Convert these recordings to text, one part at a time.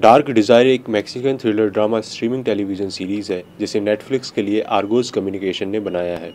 Dark Desire एक Mexican thriller drama streaming television series है जिसे नेटफ्लिक्स के लिए आर्गोस कम्युनिकेशन ने बनाया है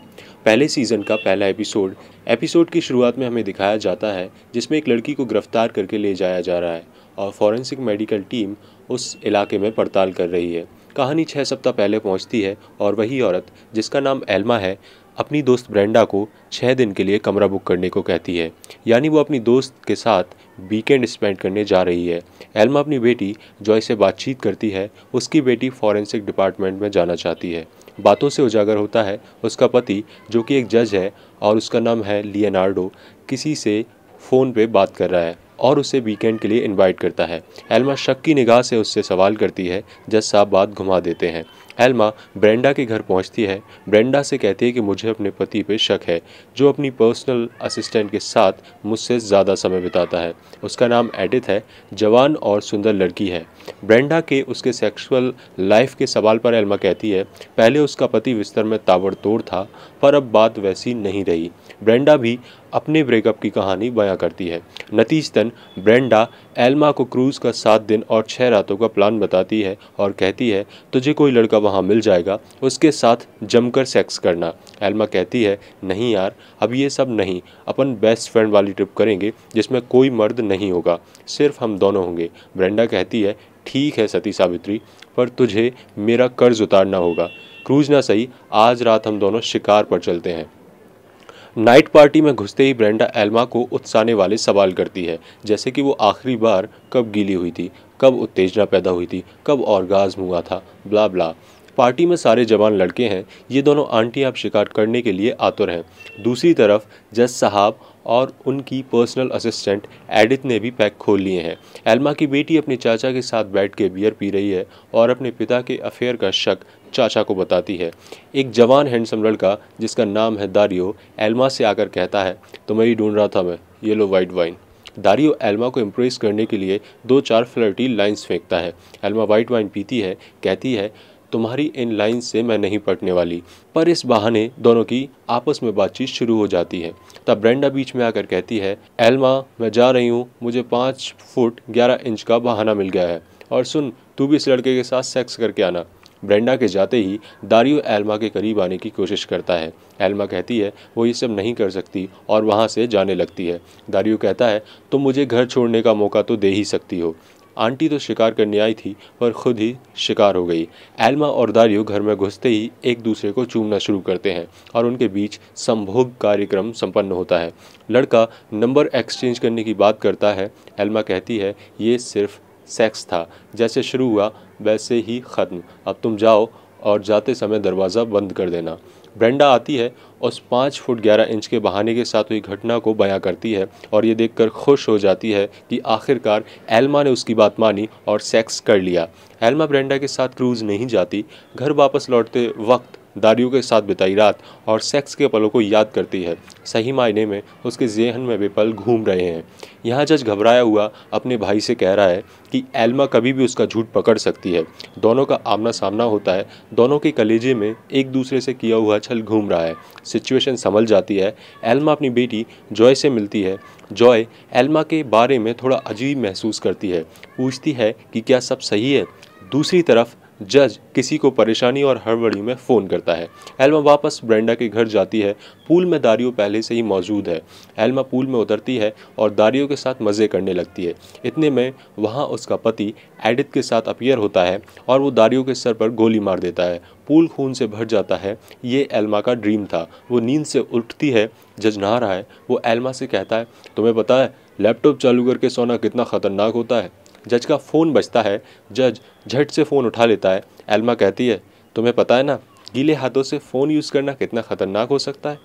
पहले सीज़न का पहला एपिसोड एपिसोड की शुरुआत में हमें दिखाया जाता है जिसमें एक लड़की को गिरफ्तार करके ले जाया जा रहा है और फॉरेंसिक मेडिकल टीम उस इलाके में पड़ताल कर रही है कहानी छः सप्ताह पहले पहुँचती है और वही औरत जिसका नाम एल्मा है अपनी दोस्त ब्रेंडा को छः दिन के लिए कमरा बुक करने को कहती है यानी वो अपनी दोस्त के साथ वीकेंड स्पेंड करने जा रही है एल्मा अपनी बेटी जॉय से बातचीत करती है उसकी बेटी फॉरेंसिक डिपार्टमेंट में जाना चाहती है बातों से उजागर होता है उसका पति जो कि एक जज है और उसका नाम है लियनार्डो किसी से फ़ोन पे बात कर रहा है और उसे वीकेंड के लिए इनवाइट करता है एल्मा शक की निगाह से उससे सवाल करती है जज साहब बात घुमा देते हैं एल्मा ब्रेंडा के घर पहुंचती है ब्रेंडा से कहती है कि मुझे अपने पति पे शक है जो अपनी पर्सनल असिस्टेंट के साथ मुझसे ज़्यादा समय बिताता है उसका नाम एडिथ है जवान और सुंदर लड़की है ब्रेंडा के उसके सेक्सुअल लाइफ के सवाल पर एल्मा कहती है पहले उसका पति बिस्तर में ताबड़तोड़ था पर अब बात वैसी नहीं रही ब्रेंडा भी अपने ब्रेकअप की कहानी बयां करती है नतीजतन ब्रेंडा एल्मा को क्रूज का सात दिन और छः रातों का प्लान बताती है और कहती है तुझे कोई लड़का वहाँ मिल जाएगा उसके साथ जमकर सेक्स करना एल्मा कहती है नहीं यार अब ये सब नहीं अपन बेस्ट फ्रेंड वाली ट्रिप करेंगे जिसमें कोई मर्द नहीं होगा सिर्फ हम दोनों होंगे ब्रेंडा कहती है ठीक है सती सावित्री पर तुझे मेरा कर्ज उतारना होगा क्रूज ना सही आज रात हम दोनों शिकार पर चलते हैं नाइट पार्टी में घुसते ही ब्रेंडा एल्मा को उत्साने वाले सवाल करती है जैसे कि वो आखिरी बार कब गीली हुई थी कब उत्तेजना पैदा हुई थी कब ऑर्गाज्म हुआ था ब्ला ब्ला पार्टी में सारे जवान लड़के हैं ये दोनों आंटी आप शिकार करने के लिए आतुर हैं दूसरी तरफ जज साहब और उनकी पर्सनल असिस्टेंट एडिथ ने भी पैक खोल लिए हैं एल्मा की बेटी अपने चाचा के साथ बैठ के बियर पी रही है और अपने पिता के अफेयर का शक चाचा को बताती है एक जवान हैंडसम लड़का जिसका नाम है दारियो एल्मा से आकर कहता है तुम्हें तो ही ढूंढ रहा था मैं ये लो वाइट वाइन दारियो एल्मा को इम्प्रेस करने के लिए दो चार फ्लर्टी लाइन्स फेंकता है एल्मा वाइट वाइन पीती है कहती है तुम्हारी इन लाइन से मैं नहीं पटने वाली पर इस बहाने दोनों की आपस में बातचीत शुरू हो जाती है तब ब्रेंडा बीच में आकर कहती है एल्मा मैं जा रही हूँ मुझे पाँच फुट ग्यारह इंच का बहाना मिल गया है और सुन तू भी इस लड़के के साथ सेक्स करके आना ब्रेंडा के जाते ही दारियो एल्मा के करीब आने की कोशिश करता है एल्मा कहती है वो ये सब नहीं कर सकती और वहाँ से जाने लगती है दारियो कहता है तुम तो मुझे घर छोड़ने का मौका तो दे ही सकती हो आंटी तो शिकार करने आई थी पर खुद ही शिकार हो गई एल्मा और दारियो घर में घुसते ही एक दूसरे को चूमना शुरू करते हैं और उनके बीच संभोग कार्यक्रम संपन्न होता है लड़का नंबर एक्सचेंज करने की बात करता है एल्मा कहती है ये सिर्फ सेक्स था जैसे शुरू हुआ वैसे ही ख़त्म अब तुम जाओ और जाते समय दरवाज़ा बंद कर देना ब्रेंडा आती है उस पाँच फुट ग्यारह इंच के बहाने के साथ हुई घटना को बयां करती है और ये देखकर खुश हो जाती है कि आखिरकार एल्मा ने उसकी बात मानी और सेक्स कर लिया एल्मा ब्रेंडा के साथ क्रूज़ नहीं जाती घर वापस लौटते वक्त दारियों के साथ बिताई रात और सेक्स के पलों को याद करती है सही मायने में उसके जेहन में वे पल घूम रहे हैं यहाँ जज घबराया हुआ अपने भाई से कह रहा है कि एल्मा कभी भी उसका झूठ पकड़ सकती है दोनों का आमना सामना होता है दोनों के कलेजे में एक दूसरे से किया हुआ छल घूम रहा है सिचुएशन संभल जाती है एल्मा अपनी बेटी जॉय से मिलती है जॉय एल्मा के बारे में थोड़ा अजीब महसूस करती है पूछती है कि क्या सब सही है दूसरी तरफ जज किसी को परेशानी और हड़बड़ी में फ़ोन करता है एल्मा वापस ब्रेंडा के घर जाती है पूल में दारियो पहले से ही मौजूद है एल्मा पूल में उतरती है और दारियो के साथ मज़े करने लगती है इतने में वहाँ उसका पति एडिथ के साथ अपियर होता है और वो दारियो के सर पर गोली मार देता है पूल खून से भर जाता है ये एल्मा का ड्रीम था वो नींद से उठती है जज नहा रहा है वो एल्मा से कहता है तुम्हें पता है लैपटॉप चालू करके सोना कितना ख़तरनाक होता है जज का फ़ोन बजता है जज झट से फ़ोन उठा लेता है एल्मा कहती है तुम्हें पता है ना गीले हाथों से फ़ोन यूज़ करना कितना ख़तरनाक हो सकता है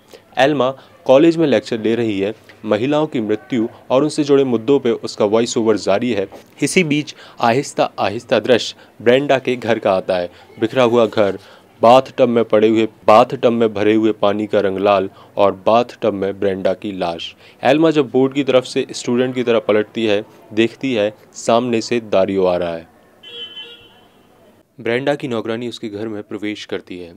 एल्मा कॉलेज में लेक्चर ले रही है महिलाओं की मृत्यु और उनसे जुड़े मुद्दों पर उसका वॉइस ओवर जारी है इसी बीच आहिस्ता आहिस्ता दृश्य ब्रेंडा के घर का आता है बिखरा हुआ घर बाथ टब में पड़े हुए बाथ टब में भरे हुए पानी का रंग लाल और बाथ टब में ब्रेंडा की लाश एल्मा जब बोर्ड की तरफ से स्टूडेंट की तरह पलटती है देखती है सामने से दारियो आ रहा है ब्रेंडा की नौकरानी उसके घर में प्रवेश करती है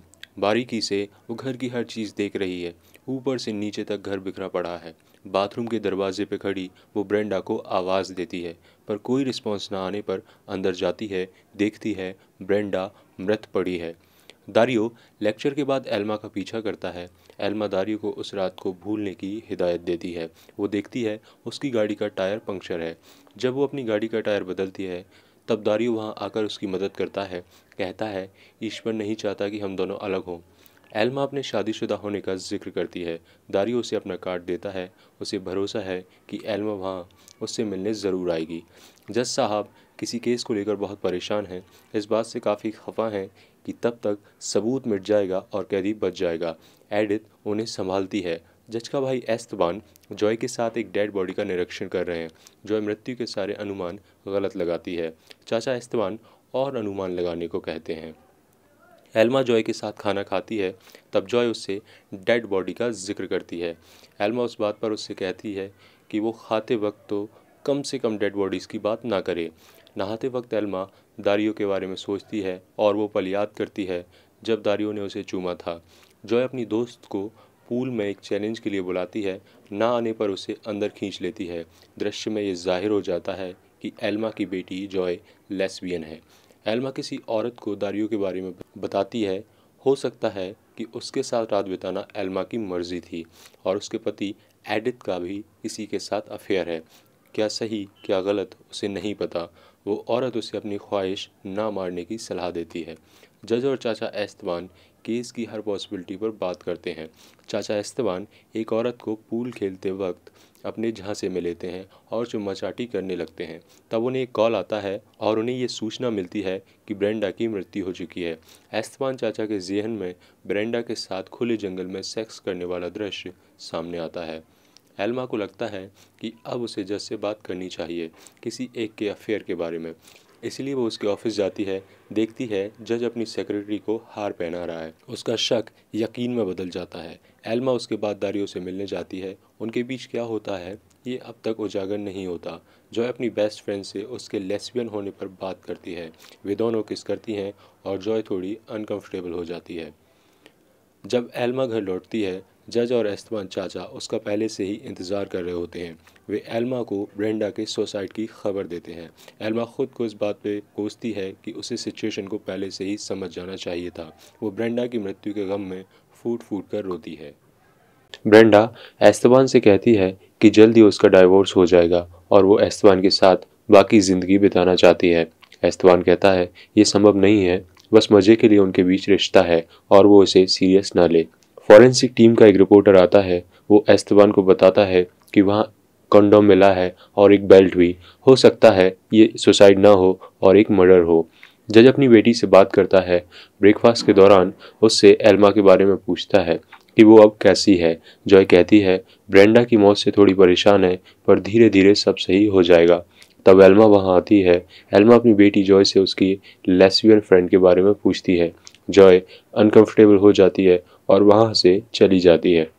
बारीकी से वो घर की हर चीज़ देख रही है ऊपर से नीचे तक घर बिखरा पड़ा है बाथरूम के दरवाजे पर खड़ी वो ब्रेंडा को आवाज़ देती है पर कोई रिस्पॉन्स ना आने पर अंदर जाती है देखती है ब्रेंडा मृत पड़ी है दारियो लेक्चर के बाद एल्मा का पीछा करता है एल्मा दारियो को उस रात को भूलने की हिदायत देती है वो देखती है उसकी गाड़ी का टायर पंक्चर है जब वो अपनी गाड़ी का टायर बदलती है तब दारियो वहाँ आकर उसकी मदद करता है कहता है ईश्वर नहीं चाहता कि हम दोनों अलग हों एल्मा अपने शादीशुदा होने का जिक्र करती है दारियो उसे अपना कार्ड देता है उसे भरोसा है कि एल्मा वहाँ उससे मिलने ज़रूर आएगी जज साहब किसी केस को लेकर बहुत परेशान हैं इस बात से काफ़ी खफा हैं कि तब तक सबूत मिट जाएगा और कैदी बच जाएगा एडित उन्हें संभालती है जज का भाई एस्तबान जॉय के साथ एक डेड बॉडी का निरीक्षण कर रहे हैं जॉय मृत्यु के सारे अनुमान गलत लगाती है चाचा एस्तबान और अनुमान लगाने को कहते हैं एल्मा जॉय के साथ खाना खाती है तब जॉय उससे डेड बॉडी का जिक्र करती है एल्मा उस बात पर उससे कहती है कि वो खाते वक्त तो कम से कम डेड बॉडीज़ की बात ना करे नहाते वक्त एल्मा दारियो के बारे में सोचती है और वो पल याद करती है जब दारियो ने उसे चूमा था जॉय अपनी दोस्त को पूल में एक चैलेंज के लिए बुलाती है ना आने पर उसे अंदर खींच लेती है दृश्य में ये जाहिर हो जाता है कि एल्मा की बेटी जॉय लेस्बियन है एल्मा किसी औरत को दारियो के बारे में बताती है हो सकता है कि उसके साथ रात बिताना एल्मा की मर्जी थी और उसके पति एडिथ का भी किसी के साथ अफेयर है क्या सही क्या गलत उसे नहीं पता वो औरत उसे अपनी ख्वाहिश ना मारने की सलाह देती है जज और चाचा एस्तवान केस की हर पॉसिबिलिटी पर बात करते हैं चाचा एस्तवान एक औरत को पूल खेलते वक्त अपने झांसे में लेते हैं और चुम्माचाटी करने लगते हैं तब उन्हें एक कॉल आता है और उन्हें ये सूचना मिलती है कि ब्रेंडा की मृत्यु हो चुकी है एस्तवान चाचा के जहन में ब्रेंडा के साथ खुले जंगल में सेक्स करने वाला दृश्य सामने आता है एल्मा को लगता है कि अब उसे जज से बात करनी चाहिए किसी एक के अफेयर के बारे में इसलिए वो उसके ऑफिस जाती है देखती है जज अपनी सेक्रेटरी को हार पहना रहा है उसका शक यकीन में बदल जाता है एल्मा उसके बाद दारियों से मिलने जाती है उनके बीच क्या होता है ये अब तक उजागर नहीं होता जॉय अपनी बेस्ट फ्रेंड से उसके लेस्बियन होने पर बात करती है वे दोनों किस करती हैं और जॉय थोड़ी अनकंफर्टेबल हो जाती है जब एल्मा घर लौटती है जज और एस्तमान चाचा उसका पहले से ही इंतज़ार कर रहे होते हैं वे एल्मा को ब्रेंडा के सुसाइड की खबर देते हैं एल्मा ख़ुद को इस बात पे कोसती है कि उसे सिचुएशन को पहले से ही समझ जाना चाहिए था वो ब्रेंडा की मृत्यु के गम में फूट फूट कर रोती है ब्रेंडा एस्तवान से कहती है कि जल्द ही उसका डाइवोर्स हो जाएगा और वो एस्तवान के साथ बाकी ज़िंदगी बिताना चाहती है एस्तवान कहता है ये संभव नहीं है बस मज़े के लिए उनके बीच रिश्ता है और वो इसे सीरियस ना ले फॉरेंसिक टीम का एक रिपोर्टर आता है वो एस्तबान को बताता है कि वहाँ कंडोम मिला है और एक बेल्ट हुई हो सकता है ये सुसाइड ना हो और एक मर्डर हो जज अपनी बेटी से बात करता है ब्रेकफास्ट के दौरान उससे एल्मा के बारे में पूछता है कि वो अब कैसी है जॉय कहती है ब्रेंडा की मौत से थोड़ी परेशान है पर धीरे धीरे सब सही हो जाएगा तब एल्मा वहाँ आती है एल्मा अपनी बेटी जॉय से उसकी लेसवियन फ्रेंड के बारे में पूछती है जॉय अनकंफर्टेबल हो जाती है और वहाँ से चली जाती है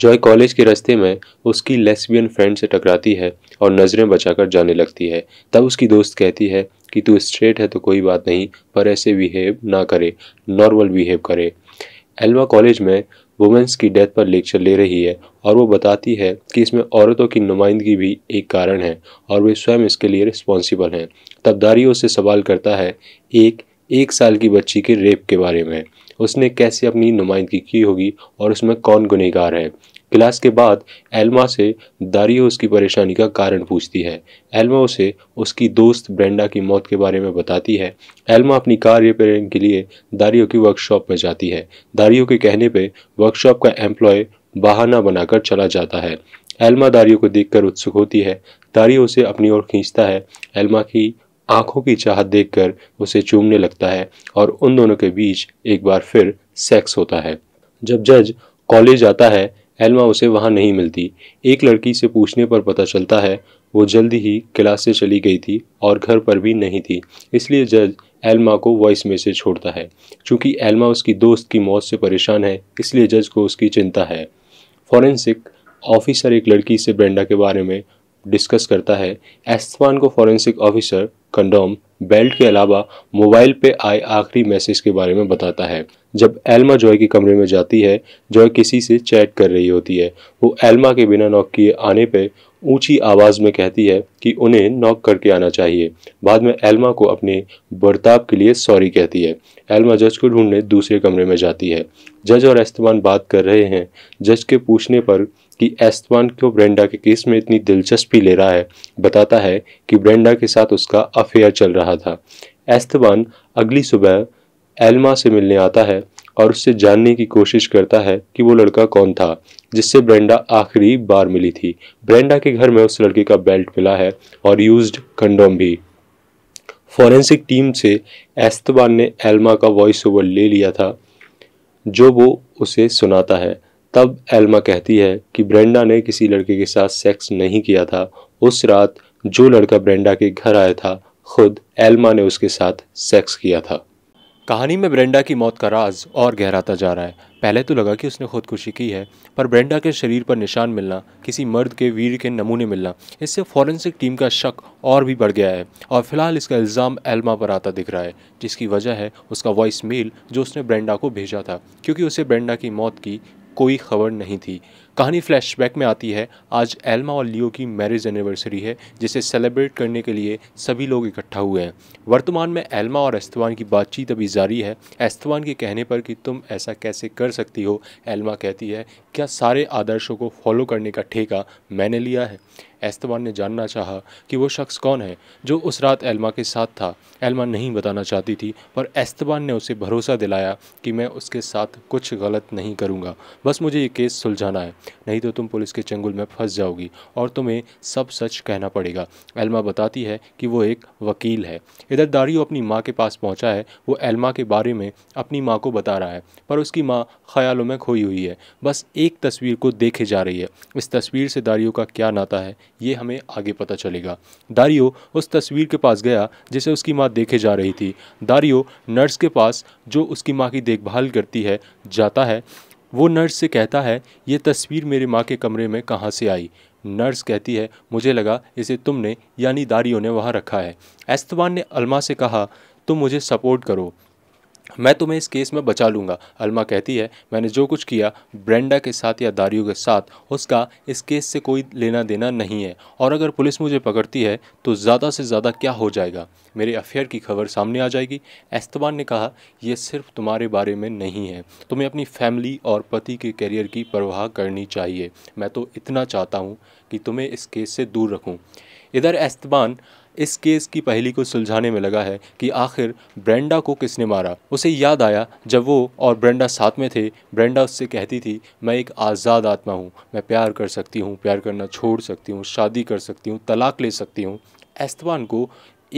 जॉय कॉलेज के रास्ते में उसकी लेस्बियन फ्रेंड से टकराती है और नज़रें बचाकर जाने लगती है तब उसकी दोस्त कहती है कि तू स्ट्रेट है तो कोई बात नहीं पर ऐसे बिहेव ना करे नॉर्मल बिहेव करे एल्वा कॉलेज में वुमेंस की डेथ पर लेक्चर ले रही है और वो बताती है कि इसमें औरतों की नुमाइंदगी भी एक कारण है और वे स्वयं इसके लिए रिस्पॉन्सिबल हैं तब दारियों से सवाल करता है एक एक साल की बच्ची के रेप के बारे में उसने कैसे अपनी नुमाइंदगी की होगी और उसमें कौन गुनहगार है क्लास के बाद एल्मा से दारियो उसकी परेशानी का कारण पूछती है एल्मा उसे उसकी दोस्त ब्रेंडा की मौत के बारे में बताती है एल्मा अपनी कार रिपेयरिंग के लिए दारियो की वर्कशॉप में जाती है दारियो के कहने पे वर्कशॉप का एम्प्लॉय बहाना बनाकर चला जाता है एल्मा दारियो को देखकर उत्सुक होती है दारियो उसे अपनी ओर खींचता है एल्मा की आंखों की चाहत देखकर उसे चूमने लगता है और उन दोनों के बीच एक बार फिर सेक्स होता है जब जज कॉलेज आता है एल्मा उसे वहाँ नहीं मिलती एक लड़की से पूछने पर पता चलता है वो जल्दी ही क्लास से चली गई थी और घर पर भी नहीं थी इसलिए जज एल्मा को वॉइस मैसेज छोड़ता है क्योंकि एल्मा उसकी दोस्त की मौत से परेशान है इसलिए जज को उसकी चिंता है फॉरेंसिक ऑफिसर एक लड़की से ब्रेंडा के बारे में डिस्कस करता है एस्तवान को फॉरेंसिक ऑफिसर कंडोम बेल्ट के अलावा मोबाइल पे आए आखिरी मैसेज के बारे में बताता है जब एल्मा जॉय के कमरे में जाती है जॉय किसी से चैट कर रही होती है वो एल्मा के बिना नॉक किए आने पे ऊंची आवाज़ में कहती है कि उन्हें नॉक करके आना चाहिए बाद में एल्मा को अपने बर्ताव के लिए सॉरी कहती है एल्मा जज को ढूंढने दूसरे कमरे में जाती है जज और एस्तमान बात कर रहे हैं जज के पूछने पर कि एस्तवान क्यों ब्रेंडा के केस में इतनी दिलचस्पी ले रहा है बताता है कि ब्रेंडा के साथ उसका अफेयर चल रहा था एस्तवान अगली सुबह एल्मा से मिलने आता है और उससे जानने की कोशिश करता है कि वो लड़का कौन था जिससे ब्रेंडा आखिरी बार मिली थी ब्रेंडा के घर में उस लड़के का बेल्ट मिला है और यूज्ड कंडोम भी फॉरेंसिक टीम से एस्तवान ने एल्मा का वॉइस ओवर ले लिया था जो वो उसे सुनाता है तब एल्मा कहती है कि ब्रेंडा ने किसी लड़के के साथ सेक्स नहीं किया था उस रात जो लड़का ब्रेंडा के घर आया था खुद एल्मा ने उसके साथ सेक्स किया था कहानी में ब्रेंडा की मौत का राज और गहराता जा रहा है पहले तो लगा कि उसने खुदकुशी की है पर ब्रेंडा के शरीर पर निशान मिलना किसी मर्द के वीर के नमूने मिलना इससे फॉरेंसिक टीम का शक और भी बढ़ गया है और फिलहाल इसका इल्ज़ाम एल्मा पर आता दिख रहा है जिसकी वजह है उसका वॉइस मेल जो उसने ब्रेंडा को भेजा था क्योंकि उसे ब्रेंडा की मौत की कोई खबर नहीं थी कहानी फ्लैशबैक में आती है आज एल्मा और लियो की मैरिज एनिवर्सरी है जिसे सेलिब्रेट करने के लिए सभी लोग इकट्ठा हुए हैं वर्तमान में एल्मा और एस्तवान की बातचीत अभी जारी है एस्तवान के कहने पर कि तुम ऐसा कैसे कर सकती हो एल्मा कहती है क्या सारे आदर्शों को फॉलो करने का ठेका मैंने लिया है एस्तवान ने जानना चाहा कि वो शख्स कौन है जो उस रात एल्मा के साथ था एल्मा नहीं बताना चाहती थी पर एस्तवान ने उसे भरोसा दिलाया कि मैं उसके साथ कुछ गलत नहीं करूँगा बस मुझे ये केस सुलझाना है नहीं तो तुम पुलिस के चंगुल में फंस जाओगी और तुम्हें सब सच कहना पड़ेगा एल्मा बताती है कि वो एक वकील है इधर दारियो अपनी माँ के पास पहुँचा है वो एल्मा के बारे में अपनी माँ को बता रहा है पर उसकी माँ ख्यालों में खोई हुई है बस एक तस्वीर को देखे जा रही है इस तस्वीर से दारियो का क्या नाता है ये हमें आगे पता चलेगा दारियो उस तस्वीर के पास गया जिसे उसकी माँ देखे जा रही थी दारियो नर्स के पास जो उसकी माँ की देखभाल करती है जाता है वो नर्स से कहता है ये तस्वीर मेरी माँ के कमरे में कहाँ से आई नर्स कहती है मुझे लगा इसे तुमने यानी दारियों ने वहाँ रखा है एस्तवान ने अलमा से कहा तुम मुझे सपोर्ट करो मैं तुम्हें इस केस में बचा लूँगा अलमा कहती है मैंने जो कुछ किया ब्रेंडा के साथ या दारियों के साथ उसका इस केस से कोई लेना देना नहीं है और अगर पुलिस मुझे पकड़ती है तो ज़्यादा से ज़्यादा क्या हो जाएगा मेरे अफेयर की खबर सामने आ जाएगी एस्तबान ने कहा यह सिर्फ तुम्हारे बारे में नहीं है तुम्हें अपनी फैमिली और पति के करियर की परवाह करनी चाहिए मैं तो इतना चाहता हूँ कि तुम्हें इस केस से दूर रखूँ इधर एस्तबान इस केस की पहली को सुलझाने में लगा है कि आखिर ब्रेंडा को किसने मारा उसे याद आया जब वो और ब्रेंडा साथ में थे ब्रेंडा उससे कहती थी मैं एक आज़ाद आत्मा हूँ मैं प्यार कर सकती हूँ प्यार करना छोड़ सकती हूँ शादी कर सकती हूँ तलाक ले सकती हूँ एस्तवान को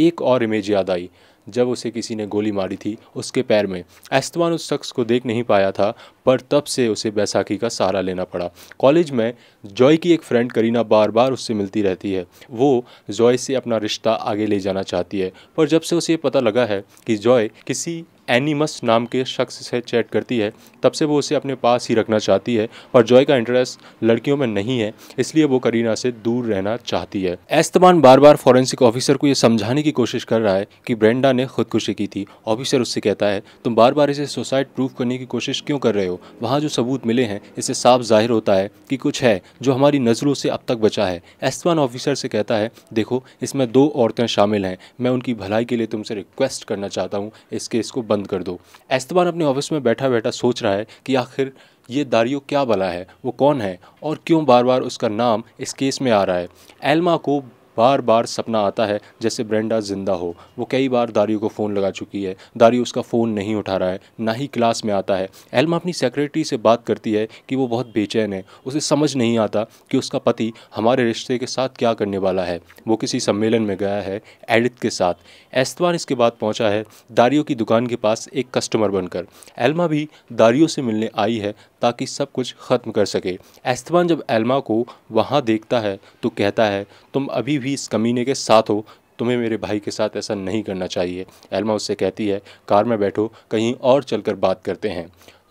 एक और इमेज याद आई जब उसे किसी ने गोली मारी थी उसके पैर में एस्तवान उस शख्स को देख नहीं पाया था पर तब से उसे बैसाखी का सहारा लेना पड़ा कॉलेज में जॉय की एक फ्रेंड करीना बार बार उससे मिलती रहती है वो जॉय से अपना रिश्ता आगे ले जाना चाहती है पर जब से उसे पता लगा है कि जॉय किसी एनिमस नाम के शख्स से चैट करती है तब से वो उसे अपने पास ही रखना चाहती है पर जॉय का इंटरेस्ट लड़कियों में नहीं है इसलिए वो करीना से दूर रहना चाहती है एस्तमान बार बार फॉरेंसिक ऑफिसर को ये समझाने की कोशिश कर रहा है कि ब्रेंडा ने खुदकुशी की थी ऑफिसर उससे कहता है तुम बार बार इसे सुसाइड प्रूफ करने की कोशिश क्यों कर रहे हो वहाँ जो सबूत मिले हैं इससे साफ जाहिर होता है कि कुछ है जो हमारी नज़रों से अब तक बचा है एस्तवान ऑफिसर से कहता है देखो इसमें दो औरतें शामिल हैं मैं उनकी भलाई के लिए तुमसे रिक्वेस्ट करना चाहता हूँ इस केस को बंद बंद कर दो एस्तबान अपने ऑफिस में बैठा बैठा सोच रहा है कि आखिर ये दारियो क्या बला है वो कौन है और क्यों बार बार उसका नाम इस केस में आ रहा है एलमा को बार बार सपना आता है जैसे ब्रेंडा ज़िंदा हो वो कई बार दारियो को फ़ोन लगा चुकी है दारियो उसका फ़ोन नहीं उठा रहा है ना ही क्लास में आता है एल्मा अपनी सेक्रेटरी से बात करती है कि वो बहुत बेचैन है उसे समझ नहीं आता कि उसका पति हमारे रिश्ते के साथ क्या करने वाला है वो किसी सम्मेलन में गया है एडिथ के साथ एस्तवान इसके बाद पहुँचा है दारियो की दुकान के पास एक कस्टमर बनकर एल्मा भी दारियो से मिलने आई है ताकि सब कुछ ख़त्म कर सके एस्तवान जब एल्मा को वहाँ देखता है तो कहता है तुम अभी भी इस कमीने के साथ हो तुम्हें मेरे भाई के साथ ऐसा नहीं करना चाहिए एल्मा उससे कहती है कार में बैठो कहीं और चलकर बात करते हैं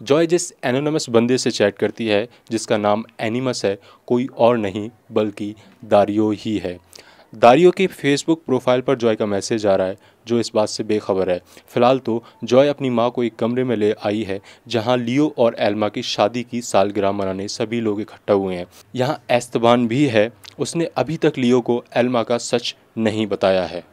जॉय जिस एनोनमस बंदे से चैट करती है जिसका नाम एनिमस है कोई और नहीं बल्कि दारियो ही है दारियो की फेसबुक प्रोफाइल पर जॉय का मैसेज आ रहा है जो इस बात से बेखबर है फिलहाल तो जॉय अपनी माँ को एक कमरे में ले आई है जहाँ लियो और एल्मा की शादी की सालगिरह मनाने सभी लोग इकट्ठा हुए हैं यहाँ एस्तबान भी है उसने अभी तक लियो को एल्मा का सच नहीं बताया है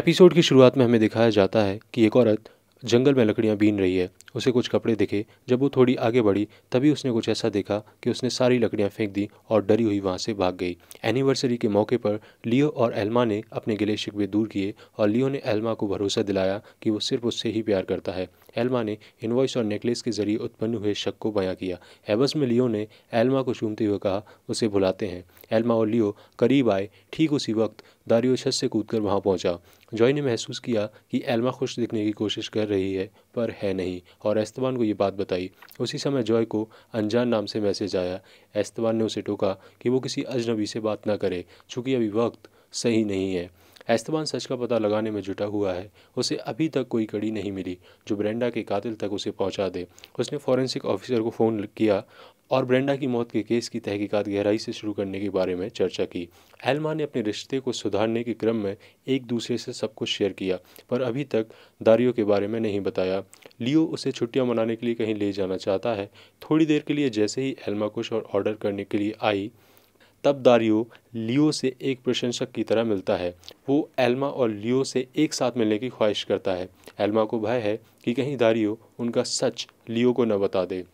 एपिसोड की शुरुआत में हमें दिखाया जाता है कि एक औरत जंगल में लकड़ियाँ बीन रही है उसे कुछ कपड़े दिखे जब वो थोड़ी आगे बढ़ी तभी उसने कुछ ऐसा देखा कि उसने सारी लकड़ियाँ फेंक दी और डरी हुई वहाँ से भाग गई एनिवर्सरी के मौके पर लियो और एल्मा ने अपने गिले शिकवे दूर किए और लियो ने एल्मा को भरोसा दिलाया कि वो सिर्फ उससे ही प्यार करता है एल्मा ने इन्वॉइस और नेकलेस के जरिए उत्पन्न हुए शक को बयां किया एवस में लियो ने एल्मा को चूमते हुए कहा उसे भुलाते हैं एल्मा और लियो करीब आए ठीक उसी वक्त दारियो छत से कूद कर वहाँ पहुँचा जॉय ने महसूस किया कि एल्मा खुश दिखने की कोशिश कर रही है पर है नहीं और एस्तवान को ये बात बताई उसी समय जॉय को अनजान नाम से मैसेज आया एस्तवान ने उसे टोका कि वो किसी अजनबी से बात ना करे चूँकि अभी वक्त सही नहीं है एस्तबान सच का पता लगाने में जुटा हुआ है उसे अभी तक कोई कड़ी नहीं मिली जो ब्रेंडा के कातिल तक उसे पहुंचा दे उसने फॉरेंसिक ऑफिसर को फ़ोन किया और ब्रेंडा की मौत के केस की तहकीकात गहराई से शुरू करने के बारे में चर्चा की एलमा ने अपने रिश्ते को सुधारने के क्रम में एक दूसरे से सब कुछ शेयर किया पर अभी तक दारियो के बारे में नहीं बताया लियो उसे छुट्टियां मनाने के लिए कहीं ले जाना चाहता है थोड़ी देर के लिए जैसे ही एलमा कुछ और ऑर्डर करने के लिए आई तब दारियो लियो से एक प्रशंसक की तरह मिलता है वो एल्मा और लियो से एक साथ मिलने की ख्वाहिश करता है एल्मा को भय है कि कहीं दारियो उनका सच लियो को न बता दे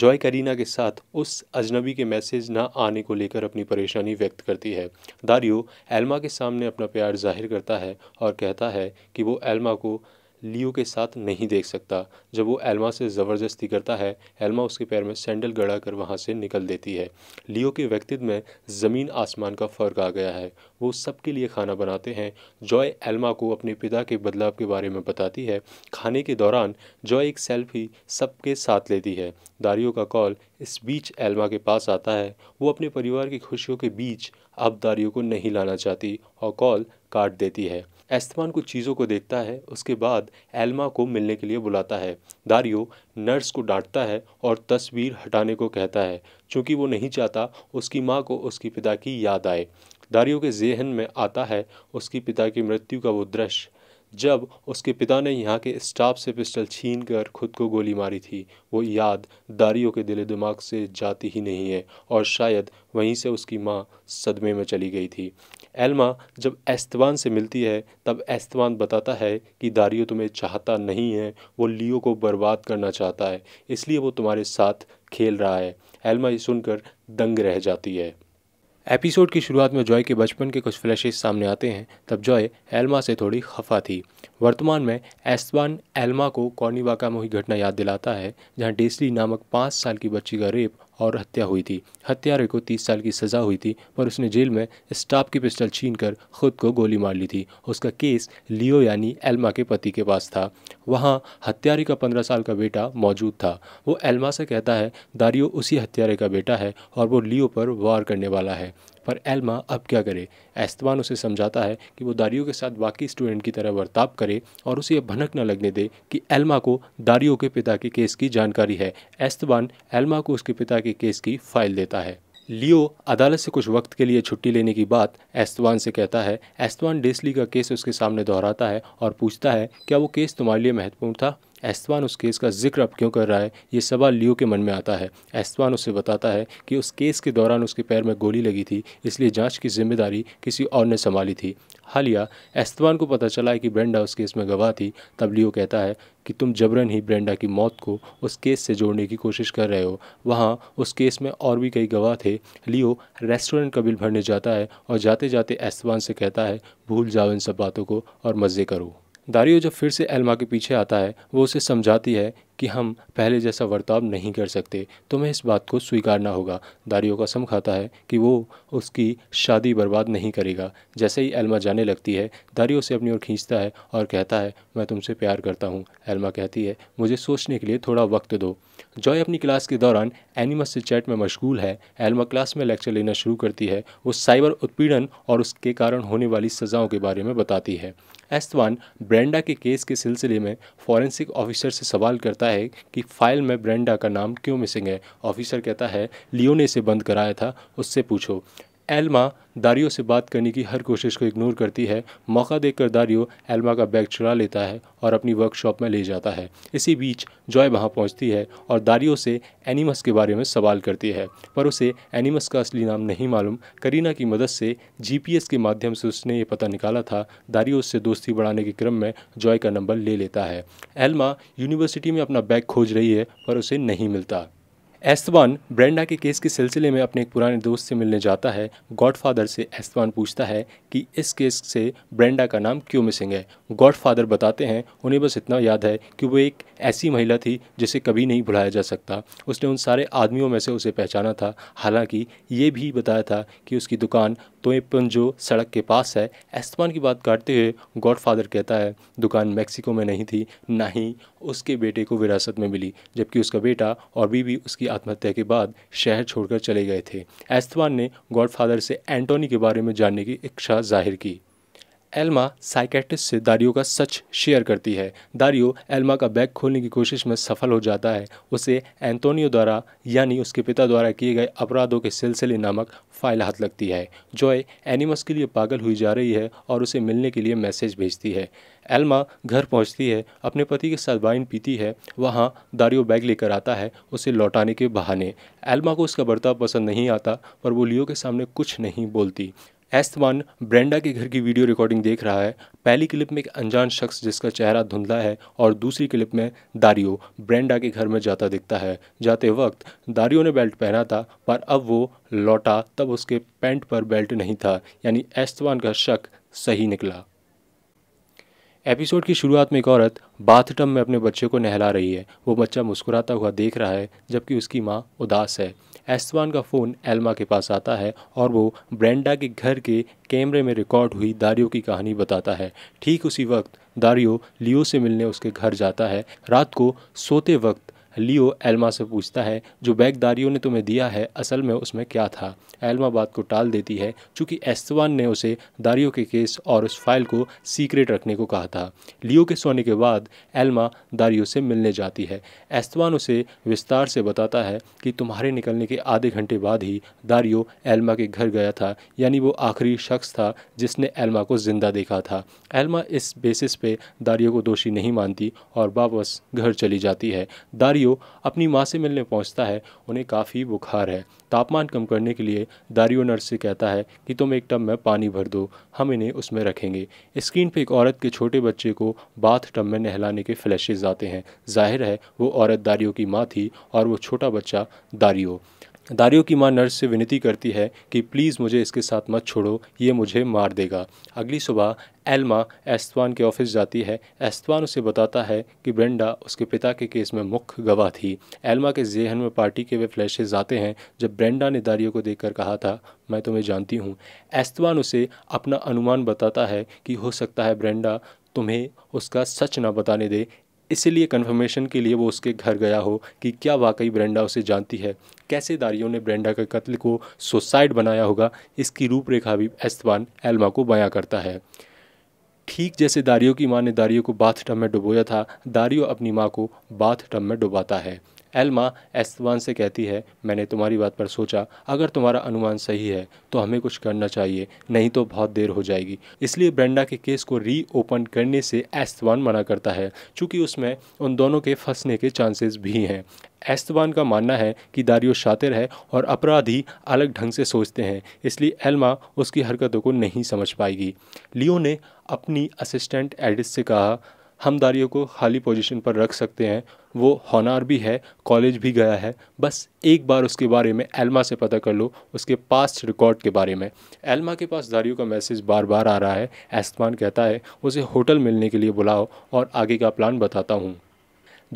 जॉय करीना के साथ उस अजनबी के मैसेज ना आने को लेकर अपनी परेशानी व्यक्त करती है दारियो एल्मा के सामने अपना प्यार जाहिर करता है और कहता है कि वो एल्मा को लियो के साथ नहीं देख सकता जब वो एल्मा से ज़बरदस्ती करता है एल्मा उसके पैर में सैंडल गड़ा कर वहाँ से निकल देती है लियो के व्यक्तित्व में ज़मीन आसमान का फ़र्क आ गया है वो सबके लिए खाना बनाते हैं जॉय एल्मा को अपने पिता के बदलाव के बारे में बताती है खाने के दौरान जॉय एक सेल्फी सबके साथ लेती है दारियो का कॉल इस बीच एल्मा के पास आता है वो अपने परिवार की खुशियों के बीच अब दारियो को नहीं लाना चाहती और कॉल काट देती है एस्तमान कुछ चीज़ों को देखता है उसके बाद एल्मा को मिलने के लिए बुलाता है दारियो नर्स को डांटता है और तस्वीर हटाने को कहता है क्योंकि वो नहीं चाहता उसकी माँ को उसके पिता की याद आए दारियो के जेहन में आता है उसकी पिता की मृत्यु का वो दृश्य जब उसके पिता ने यहाँ के स्टाफ से पिस्टल छीन कर खुद को गोली मारी थी वो याद दारियों के दिल दिमाग से जाती ही नहीं है और शायद वहीं से उसकी माँ सदमे में चली गई थी एल्मा जब एस्तवान से मिलती है तब एस्तवान बताता है कि दारियो तुम्हें चाहता नहीं है वो लियो को बर्बाद करना चाहता है इसलिए वो तुम्हारे साथ खेल रहा है एल्मा ये सुनकर दंग रह जाती है एपिसोड की शुरुआत में जॉय के बचपन के कुछ फ्लैशेस सामने आते हैं तब जॉय एल्मा से थोड़ी खफा थी वर्तमान में एस्तवान एल्मा को कॉर्निवा का हुई घटना याद दिलाता है जहां डेस्ली नामक पाँच साल की बच्ची का रेप और हत्या हुई थी हत्यारे को तीस साल की सज़ा हुई थी पर उसने जेल में स्टाफ की पिस्टल छीन कर खुद को गोली मार ली थी उसका केस लियो यानी एल्मा के पति के पास था वहाँ हत्यारे का पंद्रह साल का बेटा मौजूद था वो एल्मा से कहता है दारियो उसी हत्यारे का बेटा है और वो लियो पर वार करने वाला है पर एल्मा अब क्या करे एस्तवान उसे समझाता है कि वो दारियो के साथ बाकी स्टूडेंट की तरह वर्ताव करे और उसे यह भनक न लगने दे कि एल्मा को दारियो के पिता के केस की जानकारी है एस्तवान एल्मा को उसके पिता के केस की फाइल देता है लियो अदालत से कुछ वक्त के लिए छुट्टी लेने की बात एस्तवान से कहता है एस्तवान डेस्ली का केस उसके सामने दोहराता है और पूछता है क्या वो केस तुम्हारे लिए महत्वपूर्ण था एस्तवान उस केस का जिक्र अब क्यों कर रहा है ये सवाल लियो के मन में आता है एस्तवान उसे बताता है कि उस केस के दौरान उसके पैर में गोली लगी थी इसलिए जांच की जिम्मेदारी किसी और ने संभाली थी हालिया एस्तवान को पता चला है कि ब्रेंडा उस केस में गवाह थी तब लियो कहता है कि तुम जबरन ही ब्रेंडा की मौत को उस केस से जोड़ने की कोशिश कर रहे हो वहाँ उस केस में और भी कई गवाह थे लियो रेस्टोरेंट का बिल भरने जाता है और जाते जाते एस्तवान से कहता है भूल जाओ इन सब बातों को और मज़े करो दारियो जब फिर से एल्मा के पीछे आता है वो उसे समझाती है कि हम पहले जैसा बर्ताव नहीं कर सकते तुम्हें इस बात को स्वीकारना होगा दारियो सम खाता है कि वो उसकी शादी बर्बाद नहीं करेगा जैसे ही एल्मा जाने लगती है दारियो उसे अपनी ओर खींचता है और कहता है मैं तुमसे प्यार करता हूँ एल्मा कहती है मुझे सोचने के लिए थोड़ा वक्त दो जॉय अपनी क्लास के दौरान एनिमस से चैट में मशगूल है एल्मा क्लास में लेक्चर लेना शुरू करती है वो साइबर उत्पीड़न और उसके कारण होने वाली सज़ाओं के बारे में बताती है एस्तवान ब्रेंडा के केस के सिलसिले में फॉरेंसिक ऑफिसर से सवाल करता है कि फाइल में ब्रेंडा का नाम क्यों मिसिंग है ऑफिसर कहता है लियो ने इसे बंद कराया था उससे पूछो एल्मा दारियो से बात करने की हर कोशिश को इग्नोर करती है मौका देखकर दारियो एल्मा का बैग चुरा लेता है और अपनी वर्कशॉप में ले जाता है इसी बीच जॉय वहाँ पहुँचती है और दारियो से एनिमस के बारे में सवाल करती है पर उसे एनिमस का असली नाम नहीं मालूम करीना की मदद से जीपीएस के माध्यम से उसने ये पता निकाला था दारियो उससे दोस्ती बढ़ाने के क्रम में जॉय का नंबर ले लेता है एल्मा यूनिवर्सिटी में अपना बैग खोज रही है पर उसे नहीं मिलता एस्तवान ब्रेंडा के केस के सिलसिले में अपने एक पुराने दोस्त से मिलने जाता है गॉडफादर से एस्तवान पूछता है कि इस केस से ब्रेंडा का नाम क्यों मिसिंग है गॉडफादर बताते हैं उन्हें बस इतना याद है कि वो एक ऐसी महिला थी जिसे कभी नहीं भुलाया जा सकता उसने उन सारे आदमियों में से उसे पहचाना था हालांकि ये भी बताया था कि उसकी दुकान तोयपन जो सड़क के पास है एस्तमान की बात काटते हुए गॉडफादर कहता है दुकान मैक्सिको में नहीं थी ना ही उसके बेटे को विरासत में मिली जबकि उसका बेटा और बीवी उसकी आत्महत्या के बाद शहर छोड़कर चले गए थे एस्तमान ने गॉडफादर से एंटोनी के बारे में जानने की इच्छा जाहिर की एल्मा साइकेट्रिस्ट से दारियो का सच शेयर करती है दारियो एल्मा का बैग खोलने की कोशिश में सफल हो जाता है उसे एंटोनियो द्वारा यानी उसके पिता द्वारा किए गए अपराधों के सिलसिले नामक फाइल हाथ लगती है जॉय एनिमस के लिए पागल हुई जा रही है और उसे मिलने के लिए मैसेज भेजती है एल्मा घर पहुंचती है अपने पति के साथ वाइन पीती है वहाँ दारियो बैग लेकर आता है उसे लौटाने के बहाने एल्मा को उसका बर्ताव पसंद नहीं आता पर वो लियो के सामने कुछ नहीं बोलती एस्तवान ब्रेंडा के घर की वीडियो रिकॉर्डिंग देख रहा है पहली क्लिप में एक अनजान शख्स जिसका चेहरा धुंधला है और दूसरी क्लिप में दारियो ब्रेंडा के घर में जाता दिखता है जाते वक्त दारियो ने बेल्ट पहना था पर अब वो लौटा तब उसके पैंट पर बेल्ट नहीं था यानी एस्तवान का शक सही निकला एपिसोड की शुरुआत में एक औरत बाथटब में अपने बच्चे को नहला रही है वो बच्चा मुस्कुराता हुआ देख रहा है जबकि उसकी माँ उदास है एस्वान का फ़ोन एल्मा के पास आता है और वो ब्रेंडा के घर के कैमरे में रिकॉर्ड हुई दारियो की कहानी बताता है ठीक उसी वक्त दारियो लियो से मिलने उसके घर जाता है रात को सोते वक्त लियो एल्मा से पूछता है जो बैग दारियो ने तुम्हें दिया है असल में उसमें क्या था एल्मा बात को टाल देती है चूँकि एस्तवान ने उसे दारियो के केस और उस फाइल को सीक्रेट रखने को कहा था लियो के सोने के बाद एल्मा दारियो से मिलने जाती है एस्तवान उसे विस्तार से बताता है कि तुम्हारे निकलने के आधे घंटे बाद ही दारियो एल्मा के घर गया था यानी वो आखिरी शख्स था जिसने एल्मा को ज़िंदा देखा था एल्मा इस बेसिस पे दारियो को दोषी नहीं मानती और वापस घर चली जाती है दारियो दारियो अपनी माँ से मिलने पहुँचता है उन्हें काफ़ी बुखार है तापमान कम करने के लिए दारियो नर्स से कहता है कि तुम एक टब में पानी भर दो हम इन्हें उसमें रखेंगे स्क्रीन पर एक औरत के छोटे बच्चे को बाथ टब में नहलाने के फ्लैशेज आते हैं जाहिर है वो औरत दारियो की माँ थी और वो छोटा बच्चा दारियो दारियो की माँ नर्स से विनती करती है कि प्लीज़ मुझे इसके साथ मत छोड़ो ये मुझे मार देगा अगली सुबह एल्मा एस्तवान के ऑफिस जाती है एस्तवान उसे बताता है कि ब्रेंडा उसके पिता के केस में मुख्य गवाह थी एल्मा के जेहन में पार्टी के वे फ्लैशेज आते हैं जब ब्रेंडा ने दारियो को देखकर कहा था मैं तुम्हें जानती हूँ एस्तवान उसे अपना अनुमान बताता है कि हो सकता है ब्रेंडा तुम्हें उसका सच ना बताने दे इसीलिए कन्फर्मेशन के लिए वो उसके घर गया हो कि क्या वाकई ब्रेंडा उसे जानती है कैसे दारियों ने ब्रेंडा के कत्ल को सुसाइड बनाया होगा इसकी रूपरेखा भी एस्तवान एल्मा को बयां करता है ठीक जैसे दारियो की माँ ने दारियो को बाथ में डुबोया था दारियो अपनी माँ को बाथ में डुबाता है एल्मा एस्तवान से कहती है मैंने तुम्हारी बात पर सोचा अगर तुम्हारा अनुमान सही है तो हमें कुछ करना चाहिए नहीं तो बहुत देर हो जाएगी इसलिए ब्रेंडा के केस को रीओपन करने से एस्तवान मना करता है चूँकि उसमें उन दोनों के फंसने के चांसेस भी हैं एस्तवान का मानना है कि दारियो शातिर है और अपराधी अलग ढंग से सोचते हैं इसलिए एल्मा उसकी हरकतों को नहीं समझ पाएगी लियो ने अपनी असिस्टेंट एडिस से कहा हम दारियों को खाली पोजीशन पर रख सकते हैं वो होनार भी है कॉलेज भी गया है बस एक बार उसके बारे में एल्मा से पता कर लो उसके पास्ट रिकॉर्ड के बारे में एल्मा के पास दारियों का मैसेज बार बार आ रहा है एस्तमान कहता है उसे होटल मिलने के लिए बुलाओ और आगे का प्लान बताता हूँ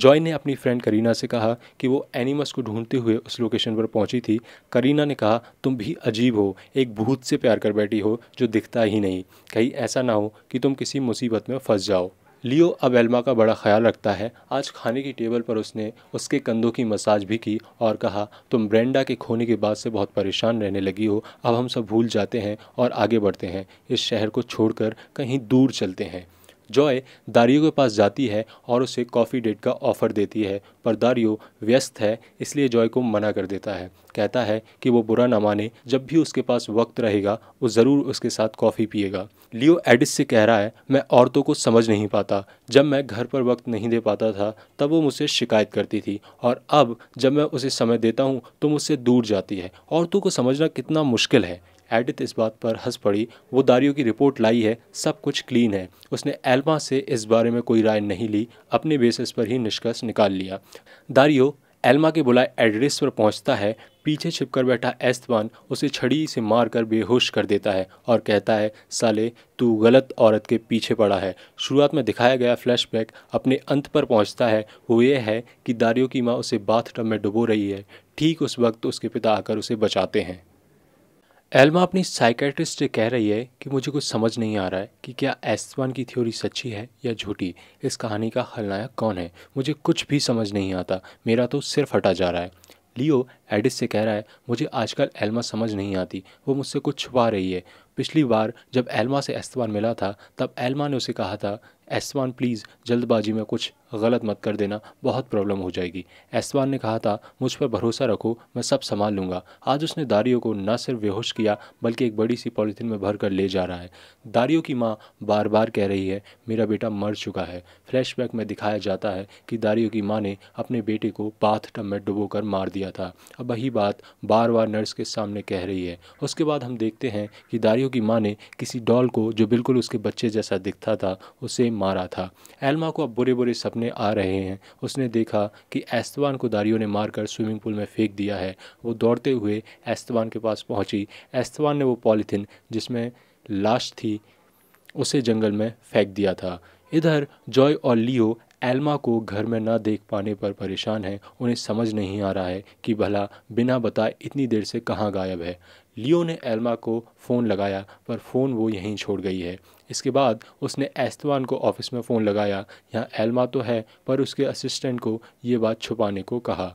जॉय ने अपनी फ्रेंड करीना से कहा कि वो एनिमस को ढूंढते हुए उस लोकेशन पर पहुंची थी करीना ने कहा तुम भी अजीब हो एक भूत से प्यार कर बैठी हो जो दिखता ही नहीं कहीं ऐसा ना हो कि तुम किसी मुसीबत में फंस जाओ लियो अब एल्मा का बड़ा ख्याल रखता है आज खाने की टेबल पर उसने उसके कंधों की मसाज भी की और कहा तुम ब्रेंडा के खोने के बाद से बहुत परेशान रहने लगी हो अब हम सब भूल जाते हैं और आगे बढ़ते हैं इस शहर को छोड़कर कहीं दूर चलते हैं जॉय दारियो के पास जाती है और उसे कॉफ़ी डेट का ऑफ़र देती है पर दारियो व्यस्त है इसलिए जॉय को मना कर देता है कहता है कि वो बुरा ना माने जब भी उसके पास वक्त रहेगा वो ज़रूर उसके साथ कॉफ़ी पिएगा लियो एडिस से कह रहा है मैं औरतों को समझ नहीं पाता जब मैं घर पर वक्त नहीं दे पाता था तब वो मुझसे शिकायत करती थी और अब जब मैं उसे समय देता हूँ तो मुझसे दूर जाती है औरतों को समझना कितना मुश्किल है एडिथ इस बात पर हंस पड़ी वो दारियो की रिपोर्ट लाई है सब कुछ क्लीन है उसने एल्मा से इस बारे में कोई राय नहीं ली अपने बेसिस पर ही निष्कर्ष निकाल लिया दारियो एल्मा के बुलाए एड्रेस पर पहुंचता है पीछे छिपकर बैठा एस्तवान उसे छड़ी से मारकर बेहोश कर देता है और कहता है साले तू गलत औरत के पीछे पड़ा है शुरुआत में दिखाया गया फ्लैशबैक अपने अंत पर पहुंचता है वो ये है कि दारियो की माँ उसे बाथटब में डुबो रही है ठीक उस वक्त उसके पिता आकर उसे बचाते हैं एल्मा अपनी साइकेट्रिस्ट से कह रही है कि मुझे कुछ समझ नहीं आ रहा है कि क्या एस्मान की थ्योरी सच्ची है या झूठी इस कहानी का खलनायक कौन है मुझे कुछ भी समझ नहीं आता मेरा तो सिर फटा जा रहा है लियो एडिस से कह रहा है मुझे आजकल एल्मा समझ नहीं आती वो मुझसे कुछ छुपा रही है पिछली बार जब एल्मा से एस्तवान मिला था तब एल्मा ने उसे कहा था एसवान प्लीज़ जल्दबाजी में कुछ गलत मत कर देना बहुत प्रॉब्लम हो जाएगी एसवान ने कहा था मुझ पर भरोसा रखो मैं सब संभाल लूँगा आज उसने दारियों को न सिर्फ बेहोश किया बल्कि एक बड़ी सी पॉलीथीन में भर कर ले जा रहा है दारियों की माँ बार बार कह रही है मेरा बेटा मर चुका है फ्लैशबैक में दिखाया जाता है कि दारियों की माँ ने अपने बेटे को बाथ टब में डुबो कर मार दिया था अब वही बात बार बार नर्स के सामने कह रही है उसके बाद हम देखते हैं कि दारियों की माँ ने किसी डॉल को जो बिल्कुल उसके बच्चे जैसा दिखता था उसे मारा था एल्मा को अब बुरे बुरे सपने आ रहे हैं उसने देखा कि एस्तवान को दारियों ने मारकर स्विमिंग पूल में फेंक दिया है वो दौड़ते हुए एस्तवान के पास पहुंची एस्तवान ने वो पॉलीथीन जिसमें लाश थी उसे जंगल में फेंक दिया था इधर जॉय और लियो एल्मा को घर में ना देख पाने पर परेशान है उन्हें समझ नहीं आ रहा है कि भला बिना बताए इतनी देर से कहाँ गायब है लियो ने एल्मा को फ़ोन लगाया पर फ़ोन वो यहीं छोड़ गई है इसके बाद उसने एस्तवान को ऑफिस में फ़ोन लगाया यहाँ एल्मा तो है पर उसके असिस्टेंट को ये बात छुपाने को कहा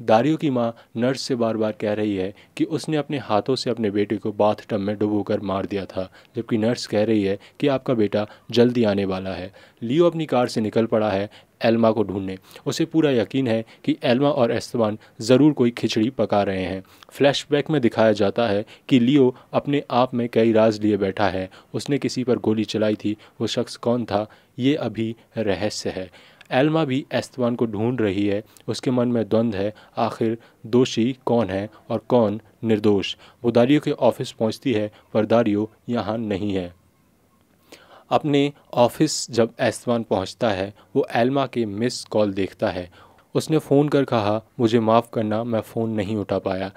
दारियो की माँ नर्स से बार बार कह रही है कि उसने अपने हाथों से अपने बेटे को बाथ टब में डुबोकर मार दिया था जबकि नर्स कह रही है कि आपका बेटा जल्दी आने वाला है लियो अपनी कार से निकल पड़ा है एल्मा को ढूंढने उसे पूरा यकीन है कि एल्मा और एस्तवान ज़रूर कोई खिचड़ी पका रहे हैं फ्लैशबैक में दिखाया जाता है कि लियो अपने आप में कई राज लिए बैठा है उसने किसी पर गोली चलाई थी वो शख्स कौन था ये अभी रहस्य है एल्मा भी एस्तवान को ढूंढ रही है उसके मन में द्वंद्व है आखिर दोषी कौन है और कौन निर्दोष वो दारियो के ऑफिस पहुंचती है पर दारियो यहाँ नहीं है अपने ऑफिस जब एस्तवान पहुंचता है वो एल्मा के मिस कॉल देखता है उसने फ़ोन कर कहा मुझे माफ़ करना मैं फ़ोन नहीं उठा पाया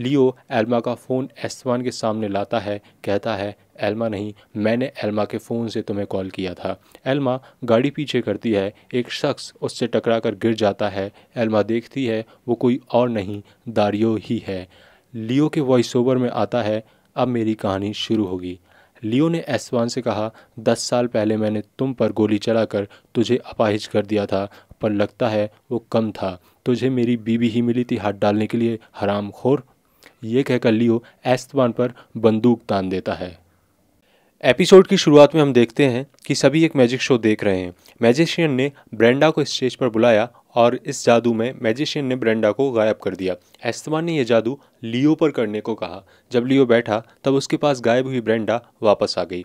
लियो एल्मा का फ़ोन एसवान के सामने लाता है कहता है एल्मा नहीं मैंने एल्मा के फ़ोन से तुम्हें कॉल किया था एल्मा गाड़ी पीछे करती है एक शख्स उससे टकरा कर गिर जाता है एल्मा देखती है वो कोई और नहीं दारियो ही है लियो के वॉइस ओवर में आता है अब मेरी कहानी शुरू होगी लियो ने एसवान से कहा दस साल पहले मैंने तुम पर गोली चलाकर तुझे अपाहिज कर दिया था पर लगता है वो कम था तुझे मेरी बीवी ही मिली थी हाथ डालने के लिए हराम खोर ये कहकर लियो एस्तवान पर बंदूक तान देता है एपिसोड की शुरुआत में हम देखते हैं कि सभी एक मैजिक शो देख रहे हैं मैजिशियन ने ब्रेंडा को स्टेज पर बुलाया और इस जादू में मैजिशियन ने ब्रेंडा को गायब कर दिया एस्तमान ने यह जादू लियो पर करने को कहा जब लियो बैठा तब उसके पास गायब हुई ब्रेंडा वापस आ गई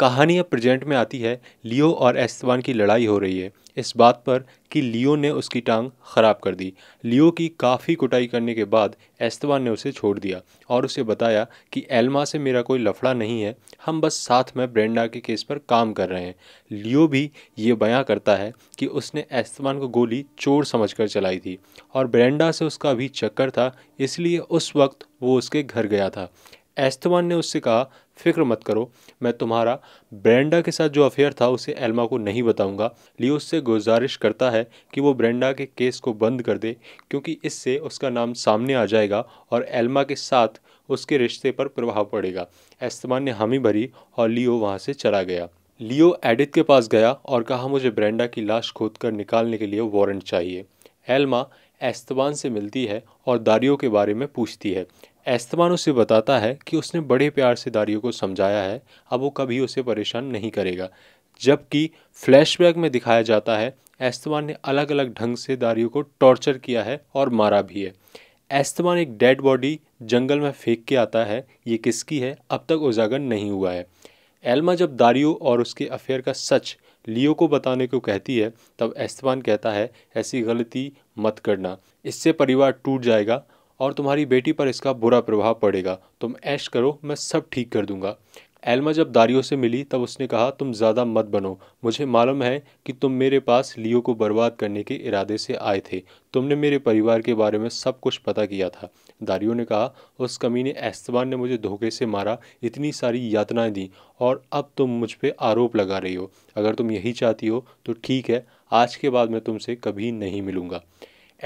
कहानी अब प्रेजेंट में आती है लियो और एस्तवान की लड़ाई हो रही है इस बात पर कि लियो ने उसकी टांग ख़राब कर दी लियो की काफ़ी कुटाई करने के बाद एस्तवान ने उसे छोड़ दिया और उसे बताया कि एल्मा से मेरा कोई लफड़ा नहीं है हम बस साथ में ब्रेंडा के केस पर काम कर रहे हैं लियो भी ये बयां करता है कि उसने एस्तवान को गोली चोर समझ चलाई थी और ब्रेंडा से उसका भी चक्कर था इसलिए उस वक्त वो उसके घर गया था एस्तवान ने उससे कहा फिक्र मत करो मैं तुम्हारा ब्रेंडा के साथ जो अफेयर था उसे एल्मा को नहीं बताऊंगा लियो उससे गुजारिश करता है कि वो ब्रेंडा के केस को बंद कर दे क्योंकि इससे उसका नाम सामने आ जाएगा और एल्मा के साथ उसके रिश्ते पर प्रभाव पड़ेगा एस्तमान ने हामी भरी और लियो वहाँ से चला गया लियो एडिथ के पास गया और कहा मुझे ब्रेंडा की लाश कर निकालने के लिए वारंट चाहिए एल्मा एस्तवान से मिलती है और दारियों के बारे में पूछती है एस्तमान उसे बताता है कि उसने बड़े प्यार से दारियो को समझाया है अब वो कभी उसे परेशान नहीं करेगा जबकि फ्लैशबैक में दिखाया जाता है एस्तमान ने अलग अलग ढंग से दारियो को टॉर्चर किया है और मारा भी है एस्तमान एक डेड बॉडी जंगल में फेंक के आता है ये किसकी है अब तक उजागर नहीं हुआ है एल्मा जब दारियो और उसके अफेयर का सच लियो को बताने को कहती है तब एस्तमान कहता है ऐसी गलती मत करना इससे परिवार टूट जाएगा और तुम्हारी बेटी पर इसका बुरा प्रभाव पड़ेगा तुम ऐश करो मैं सब ठीक कर दूंगा एल्मा जब दारियो से मिली तब उसने कहा तुम ज़्यादा मत बनो मुझे मालूम है कि तुम मेरे पास लियो को बर्बाद करने के इरादे से आए थे तुमने मेरे परिवार के बारे में सब कुछ पता किया था दारियो ने कहा उस कमीने एस्तवान ने मुझे धोखे से मारा इतनी सारी यातनाएं दी और अब तुम मुझ पर आरोप लगा रही हो अगर तुम यही चाहती हो तो ठीक है आज के बाद मैं तुमसे कभी नहीं मिलूँगा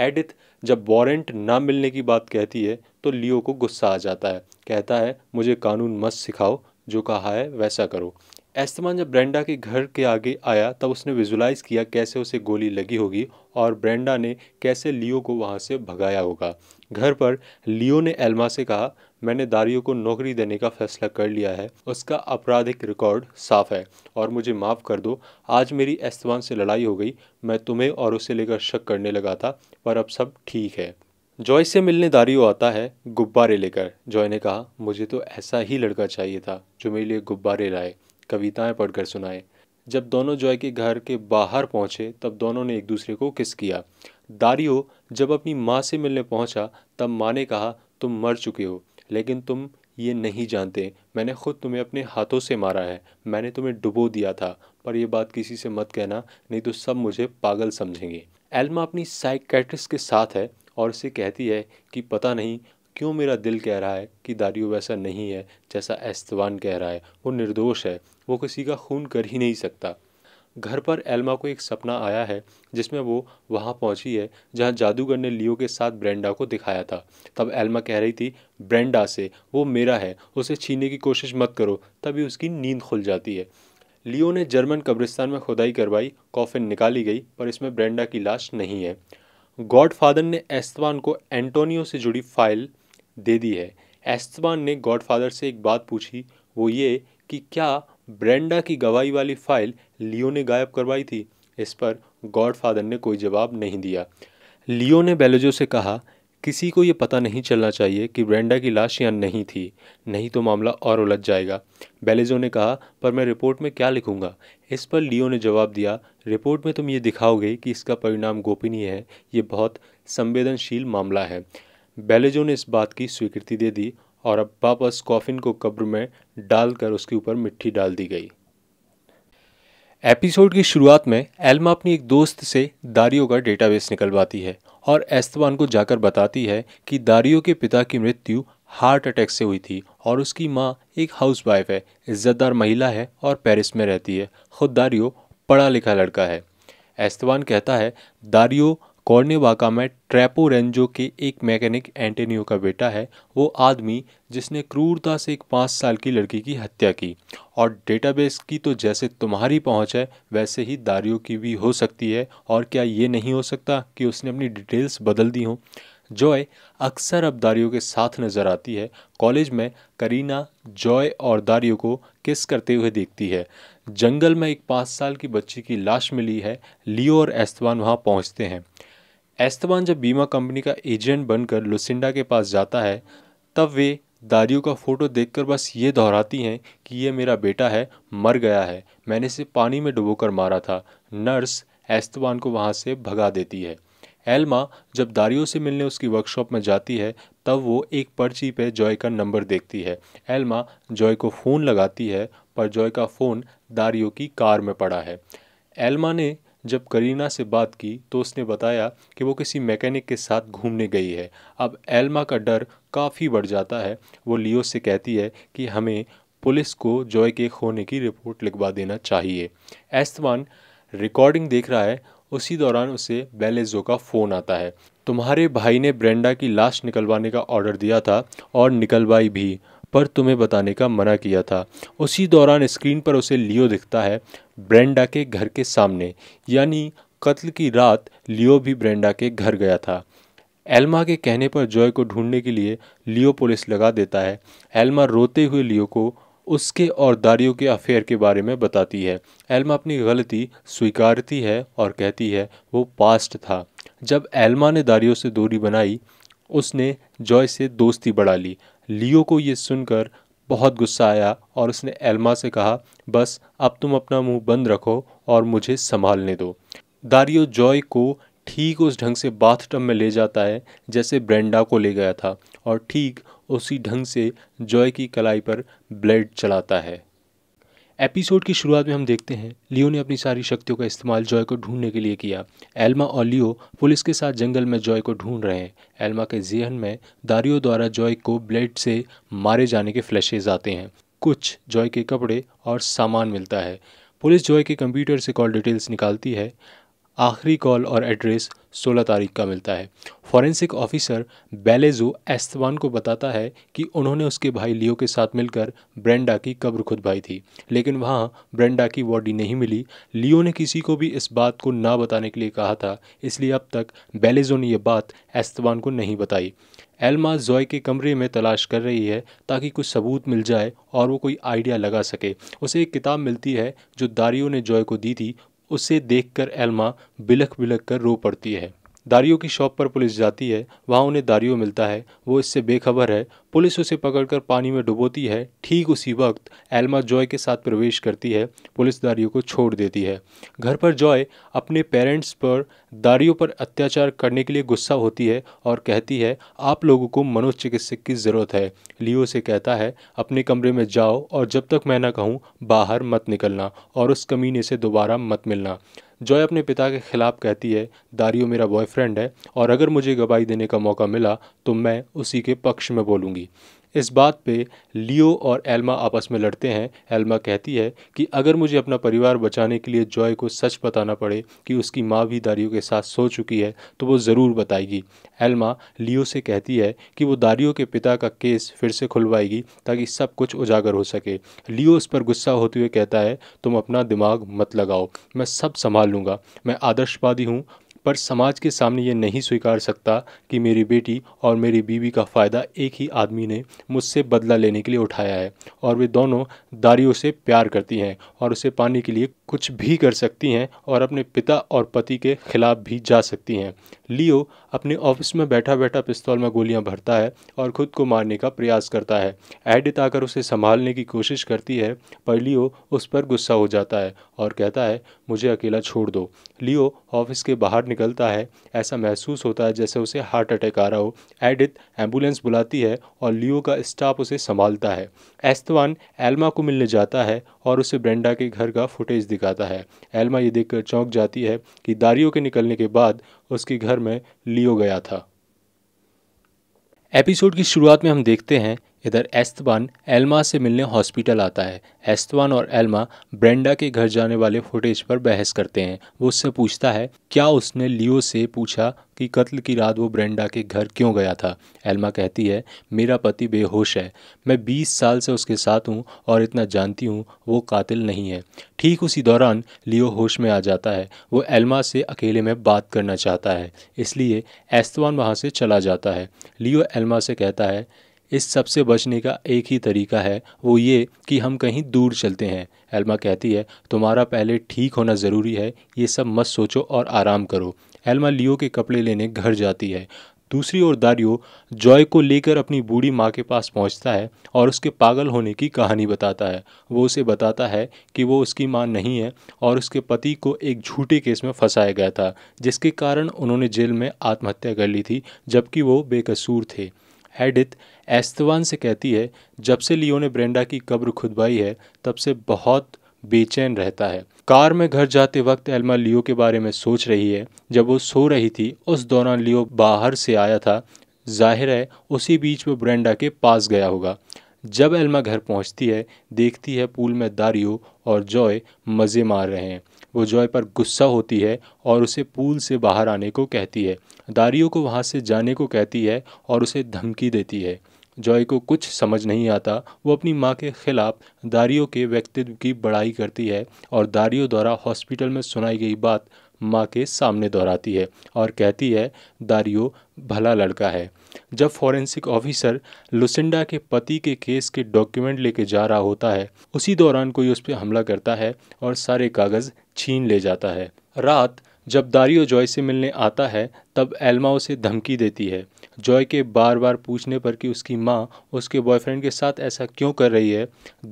एडिथ जब वारंट ना मिलने की बात कहती है तो लियो को गुस्सा आ जाता है कहता है मुझे कानून मत सिखाओ जो कहा है वैसा करो एस्तमान जब ब्रेंडा के घर के आगे आया तब उसने विजुलाइज किया कैसे उसे गोली लगी होगी और ब्रेंडा ने कैसे लियो को वहाँ से भगाया होगा घर पर लियो ने एल्मा से कहा मैंने दारियो को नौकरी देने का फैसला कर लिया है उसका आपराधिक रिकॉर्ड साफ है और मुझे माफ़ कर दो आज मेरी एस्तवान से लड़ाई हो गई मैं तुम्हें और उसे लेकर शक करने लगा था पर अब सब ठीक है जॉय से मिलने दारियो आता है गुब्बारे लेकर जॉय ने कहा मुझे तो ऐसा ही लड़का चाहिए था जो मेरे लिए गुब्बारे लाए कविताएं पढ़कर सुनाए जब दोनों जॉय के घर के बाहर पहुंचे तब दोनों ने एक दूसरे को किस किया दारियो जब अपनी माँ से मिलने पहुंचा तब माँ ने कहा तुम मर चुके हो लेकिन तुम ये नहीं जानते मैंने खुद तुम्हें अपने हाथों से मारा है मैंने तुम्हें डुबो दिया था पर यह बात किसी से मत कहना नहीं तो सब मुझे पागल समझेंगे एल्मा अपनी साइकेट्रिस्ट के साथ है और उसे कहती है कि पता नहीं क्यों मेरा दिल कह रहा है कि दारियो वैसा नहीं है जैसा एस्तवान कह रहा है वो निर्दोष है वो किसी का खून कर ही नहीं सकता घर पर एल्मा को एक सपना आया है जिसमें वो वहाँ पहुँची है जहाँ जादूगर ने लियो के साथ ब्रेंडा को दिखाया था तब एल्मा कह रही थी ब्रेंडा से वो मेरा है उसे छीनने की कोशिश मत करो तभी उसकी नींद खुल जाती है लियो ने जर्मन कब्रिस्तान में खुदाई करवाई कॉफिन निकाली गई पर इसमें ब्रेंडा की लाश नहीं है गॉडफादर ने एस्तवान को एंटोनियो से जुड़ी फाइल दे दी है एस्तवान ने गॉडफादर से एक बात पूछी वो ये कि क्या ब्रेंडा की गवाही वाली फाइल लियो ने गायब करवाई थी इस पर गॉडफादर ने कोई जवाब नहीं दिया लियो ने बेलोजो से कहा किसी को ये पता नहीं चलना चाहिए कि ब्रेंडा की लाश यहाँ नहीं थी नहीं तो मामला और उलझ जाएगा बेलेजो ने कहा पर मैं रिपोर्ट में क्या लिखूंगा इस पर लियो ने जवाब दिया रिपोर्ट में तुम ये दिखाओगे कि इसका परिणाम गोपनीय है ये बहुत संवेदनशील मामला है बेलेजो ने इस बात की स्वीकृति दे दी और अब वापस कॉफिन को कब्र में डालकर उसके ऊपर मिट्टी डाल दी गई एपिसोड की शुरुआत में एल्मा अपनी एक दोस्त से दारियो का डेटाबेस निकलवाती है और एस्तवान को जाकर बताती है कि दारियो के पिता की मृत्यु हार्ट अटैक से हुई थी और उसकी माँ एक हाउस वाइफ है इज्जतदार महिला है और पेरिस में रहती है खुद दारियो पढ़ा लिखा लड़का है एस्तवान कहता है दारियो कॉर्नेवाका में ट्रैपो रेंजो के एक मैकेनिक एंटेनियो का बेटा है वो आदमी जिसने क्रूरता से एक पाँच साल की लड़की की हत्या की और डेटाबेस की तो जैसे तुम्हारी पहुंच है वैसे ही दारियों की भी हो सकती है और क्या ये नहीं हो सकता कि उसने अपनी डिटेल्स बदल दी हों जॉय अक्सर अब दारियों के साथ नज़र आती है कॉलेज में करीना जॉय और दारियों को किस करते हुए देखती है जंगल में एक पाँच साल की बच्ची की लाश मिली है लियो और एस्तवान वहाँ पहुँचते हैं एस्तवान जब बीमा कंपनी का एजेंट बनकर लुसिंडा के पास जाता है तब वे दारियो का फ़ोटो देखकर बस ये दोहराती हैं कि ये मेरा बेटा है मर गया है मैंने इसे पानी में डुबोकर मारा था नर्स एस्तवान को वहाँ से भगा देती है एल्मा जब दारियो से मिलने उसकी वर्कशॉप में जाती है तब वो एक पर्ची पे जॉय का नंबर देखती है एल्मा जॉय को फ़ोन लगाती है पर जॉय का फ़ोन दारियो की कार में पड़ा है एल्मा ने जब करीना से बात की तो उसने बताया कि वो किसी मैकेनिक के साथ घूमने गई है अब एल्मा का डर काफ़ी बढ़ जाता है वो लियो से कहती है कि हमें पुलिस को जॉय के खोने की रिपोर्ट लिखवा देना चाहिए एस्तवान रिकॉर्डिंग देख रहा है उसी दौरान उसे बेलेजो का फ़ोन आता है तुम्हारे भाई ने ब्रेंडा की लाश निकलवाने का ऑर्डर दिया था और निकलवाई भी पर तुम्हें बताने का मना किया था उसी दौरान स्क्रीन पर उसे लियो दिखता है ब्रेंडा के घर के सामने यानी कत्ल की रात लियो भी ब्रेंडा के घर गया था एल्मा के कहने पर जॉय को ढूंढने के लिए लियो पुलिस लगा देता है एल्मा रोते हुए लियो को उसके और दारियो के अफेयर के बारे में बताती है एल्मा अपनी गलती स्वीकारती है और कहती है वो पास्ट था जब एल्मा ने दारियो से दूरी बनाई उसने जॉय से दोस्ती बढ़ा ली लियो को ये सुनकर बहुत गुस्सा आया और उसने एल्मा से कहा बस अब तुम अपना मुंह बंद रखो और मुझे संभालने दो दारियो जॉय को ठीक उस ढंग से बाथटब में ले जाता है जैसे ब्रेंडा को ले गया था और ठीक उसी ढंग से जॉय की कलाई पर ब्लेड चलाता है एपिसोड की शुरुआत में हम देखते हैं लियो ने अपनी सारी शक्तियों का इस्तेमाल जॉय को ढूंढने के लिए किया एल्मा और लियो पुलिस के साथ जंगल में जॉय को ढूंढ रहे हैं एल्मा के जेहन में दारियो द्वारा जॉय को ब्लेड से मारे जाने के फ्लैशेज आते हैं कुछ जॉय के कपड़े और सामान मिलता है पुलिस जॉय के कंप्यूटर से कॉल डिटेल्स निकालती है आखिरी कॉल और एड्रेस 16 तारीख का मिलता है फॉरेंसिक ऑफिसर बेलेजो एस्तवान को बताता है कि उन्होंने उसके भाई लियो के साथ मिलकर ब्रेंडा की कब्र खुदवाई थी लेकिन वहाँ ब्रेंडा की बॉडी नहीं मिली लियो ने किसी को भी इस बात को ना बताने के लिए कहा था इसलिए अब तक बेलेजो ने यह बात एस्तवान को नहीं बताई एलमा जॉय के कमरे में तलाश कर रही है ताकि कुछ सबूत मिल जाए और वो कोई आइडिया लगा सके उसे एक किताब मिलती है जो दारियो ने जॉय को दी थी उसे देखकर एल्मा बिलख बिलख कर रो पड़ती है दारियो की शॉप पर पुलिस जाती है वहाँ उन्हें दारियो मिलता है वो इससे बेखबर है पुलिस उसे पकड़कर पानी में डुबोती है ठीक उसी वक्त एल्मा जॉय के साथ प्रवेश करती है पुलिस दारियो को छोड़ देती है घर पर जॉय अपने पेरेंट्स पर दारियो पर अत्याचार करने के लिए गुस्सा होती है और कहती है आप लोगों को मनोचिकित्सक की ज़रूरत है लियो से कहता है अपने कमरे में जाओ और जब तक मैं ना कहूँ बाहर मत निकलना और उस कमीने से दोबारा मत मिलना जॉय अपने पिता के खिलाफ कहती है दारियो मेरा बॉयफ्रेंड है और अगर मुझे गवाही देने का मौका मिला तो मैं उसी के पक्ष में बोलूँगी इस बात पे लियो और एल्मा आपस में लड़ते हैं एल्मा कहती है कि अगर मुझे अपना परिवार बचाने के लिए जॉय को सच बताना पड़े कि उसकी माँ भी दारियो के साथ सो चुकी है तो वो ज़रूर बताएगी एल्मा लियो से कहती है कि वो दारियो के पिता का केस फिर से खुलवाएगी ताकि सब कुछ उजागर हो सके लियो उस पर गुस्सा होते हुए कहता है तुम अपना दिमाग मत लगाओ मैं सब संभाल लूँगा मैं आदर्शवादी हूँ पर समाज के सामने ये नहीं स्वीकार सकता कि मेरी बेटी और मेरी बीवी का फ़ायदा एक ही आदमी ने मुझसे बदला लेने के लिए उठाया है और वे दोनों दारियों से प्यार करती हैं और उसे पाने के लिए कुछ भी कर सकती हैं और अपने पिता और पति के खिलाफ भी जा सकती हैं लियो अपने ऑफिस में बैठा बैठा पिस्तौल में गोलियां भरता है और खुद को मारने का प्रयास करता है एडिथ आकर उसे संभालने की कोशिश करती है पर लियो उस पर गुस्सा हो जाता है और कहता है मुझे अकेला छोड़ दो लियो ऑफिस के बाहर निकलता है ऐसा महसूस होता है जैसे उसे हार्ट अटैक आ रहा हो एडिथ एम्बुलेंस बुलाती है और लियो का स्टाफ उसे संभालता है एस्तवान एल्मा को मिलने जाता है और उसे ब्रेंडा के घर का फुटेज दिखाता है एल्मा ये देखकर चौंक जाती है कि दारियों के निकलने के बाद उसके घर में लियो गया था एपिसोड की शुरुआत में हम देखते हैं इधर एस्तवान एल्मा से मिलने हॉस्पिटल आता है एस्तवान और एल्मा ब्रेंडा के घर जाने वाले फुटेज पर बहस करते हैं वो उससे पूछता है क्या उसने लियो से पूछा कि कत्ल की रात वो ब्रेंडा के घर क्यों गया था एल्मा कहती है मेरा पति बेहोश है मैं 20 साल से उसके साथ हूँ और इतना जानती हूँ वो कातिल नहीं है ठीक उसी दौरान लियो होश में आ जाता है वो एल्मा से अकेले में बात करना चाहता है इसलिए एस्तवान वहाँ से चला जाता है लियो एल्मा से कहता है इस सब से बचने का एक ही तरीका है वो ये कि हम कहीं दूर चलते हैं एल्मा कहती है तुम्हारा पहले ठीक होना ज़रूरी है ये सब मत सोचो और आराम करो एल्मा लियो के कपड़े लेने घर जाती है दूसरी ओर दारियो जॉय को लेकर अपनी बूढ़ी माँ के पास पहुँचता है और उसके पागल होने की कहानी बताता है वो उसे बताता है कि वो उसकी माँ नहीं है और उसके पति को एक झूठे केस में फंसाया गया था जिसके कारण उन्होंने जेल में आत्महत्या कर ली थी जबकि वो बेकसूर थे एडिथ एस्तवान से कहती है जब से लियो ने ब्रेंडा की कब्र खुदवाई है तब से बहुत बेचैन रहता है कार में घर जाते वक्त एल्मा लियो के बारे में सोच रही है जब वो सो रही थी उस दौरान लियो बाहर से आया था जाहिर है उसी बीच वो ब्रेंडा के पास गया होगा जब एल्मा घर पहुंचती है देखती है पूल में दारियो और जॉय मज़े मार रहे हैं वो जॉय पर गुस्सा होती है और उसे पूल से बाहर आने को कहती है दारियो को वहाँ से जाने को कहती है और उसे धमकी देती है जॉय को कुछ समझ नहीं आता वो अपनी माँ के खिलाफ दारियो के व्यक्तित्व की बड़ाई करती है और दारियो द्वारा हॉस्पिटल में सुनाई गई बात माँ के सामने दोहराती है और कहती है दारियो भला लड़का है जब फॉरेंसिक ऑफिसर लुसिंडा के पति के केस के डॉक्यूमेंट लेके जा रहा होता है उसी दौरान कोई उस पर हमला करता है और सारे कागज़ छीन ले जाता है रात जब दारियो जॉय से मिलने आता है तब एल्मा उसे धमकी देती है जॉय के बार बार पूछने पर कि उसकी माँ उसके बॉयफ्रेंड के साथ ऐसा क्यों कर रही है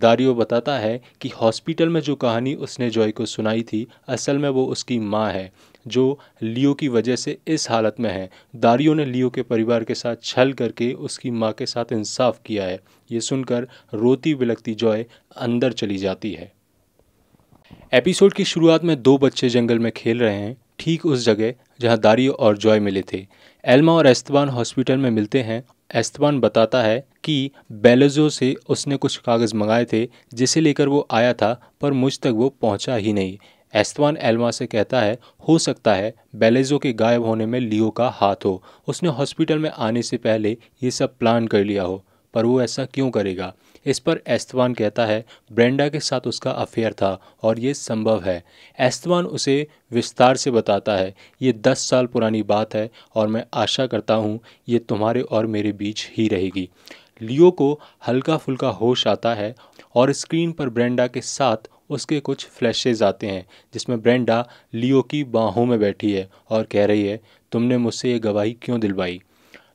दारियो बताता है कि हॉस्पिटल में जो कहानी उसने जॉय को सुनाई थी असल में वो उसकी माँ है जो लियो की वजह से इस हालत में है दारियो ने लियो के परिवार के साथ छल करके उसकी माँ के साथ इंसाफ किया है ये सुनकर रोती बिलकती जॉय अंदर चली जाती है एपिसोड की शुरुआत में दो बच्चे जंगल में खेल रहे हैं ठीक उस जगह जहां दारियो और जॉय मिले थे एल्मा और एस्तबान हॉस्पिटल में मिलते हैं एस्तबान बताता है कि बेलेजो से उसने कुछ कागज़ मंगाए थे जिसे लेकर वो आया था पर मुझ तक वो पहुंचा ही नहीं एस्तवान एल्मा से कहता है हो सकता है बेलेजो के गायब होने में लियो का हाथ हो उसने हॉस्पिटल में आने से पहले ये सब प्लान कर लिया हो पर वो ऐसा क्यों करेगा इस पर एस्तवान कहता है ब्रेंडा के साथ उसका अफेयर था और ये संभव है एस्तवान उसे विस्तार से बताता है ये दस साल पुरानी बात है और मैं आशा करता हूँ ये तुम्हारे और मेरे बीच ही रहेगी लियो को हल्का फुल्का होश आता है और स्क्रीन पर ब्रेंडा के साथ उसके कुछ फ्लैशेज आते हैं जिसमें ब्रेंडा लियो की बाहों में बैठी है और कह रही है तुमने मुझसे ये गवाही क्यों दिलवाई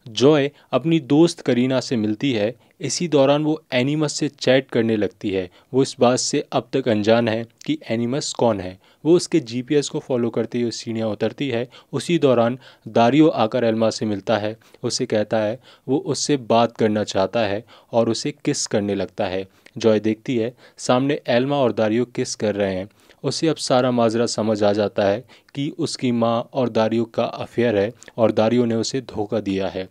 जॉय अपनी दोस्त करीना से मिलती है इसी दौरान वो एनिमस से चैट करने लगती है वो इस बात से अब तक अनजान है कि एनिमस कौन है वो उसके जीपीएस को फॉलो करते हुए सीढ़ियाँ उतरती है उसी दौरान दारियो आकर एलमा से मिलता है उसे कहता है वो उससे बात करना चाहता है और उसे किस करने लगता है जॉय देखती है सामने एलमा और दारियो किस कर रहे हैं उसे अब सारा माजरा समझ आ जाता है कि उसकी माँ और दारियो का अफेयर है और दारियो ने उसे धोखा दिया है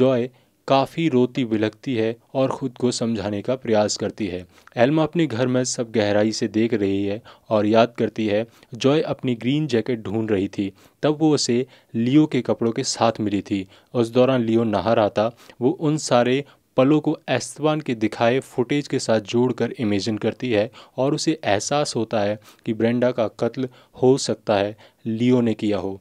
जॉय काफ़ी रोती बिलखती है और ख़ुद को समझाने का प्रयास करती है एल्मा अपने घर में सब गहराई से देख रही है और याद करती है जॉय अपनी ग्रीन जैकेट ढूंढ रही थी तब वो उसे लियो के कपड़ों के साथ मिली थी उस दौरान लियो नहा रहा था वो उन सारे पलों को एस्तवान के दिखाए फुटेज के साथ जोड़कर इमेजिन करती है और उसे एहसास होता है कि ब्रेंडा का कत्ल हो सकता है लियो ने किया हो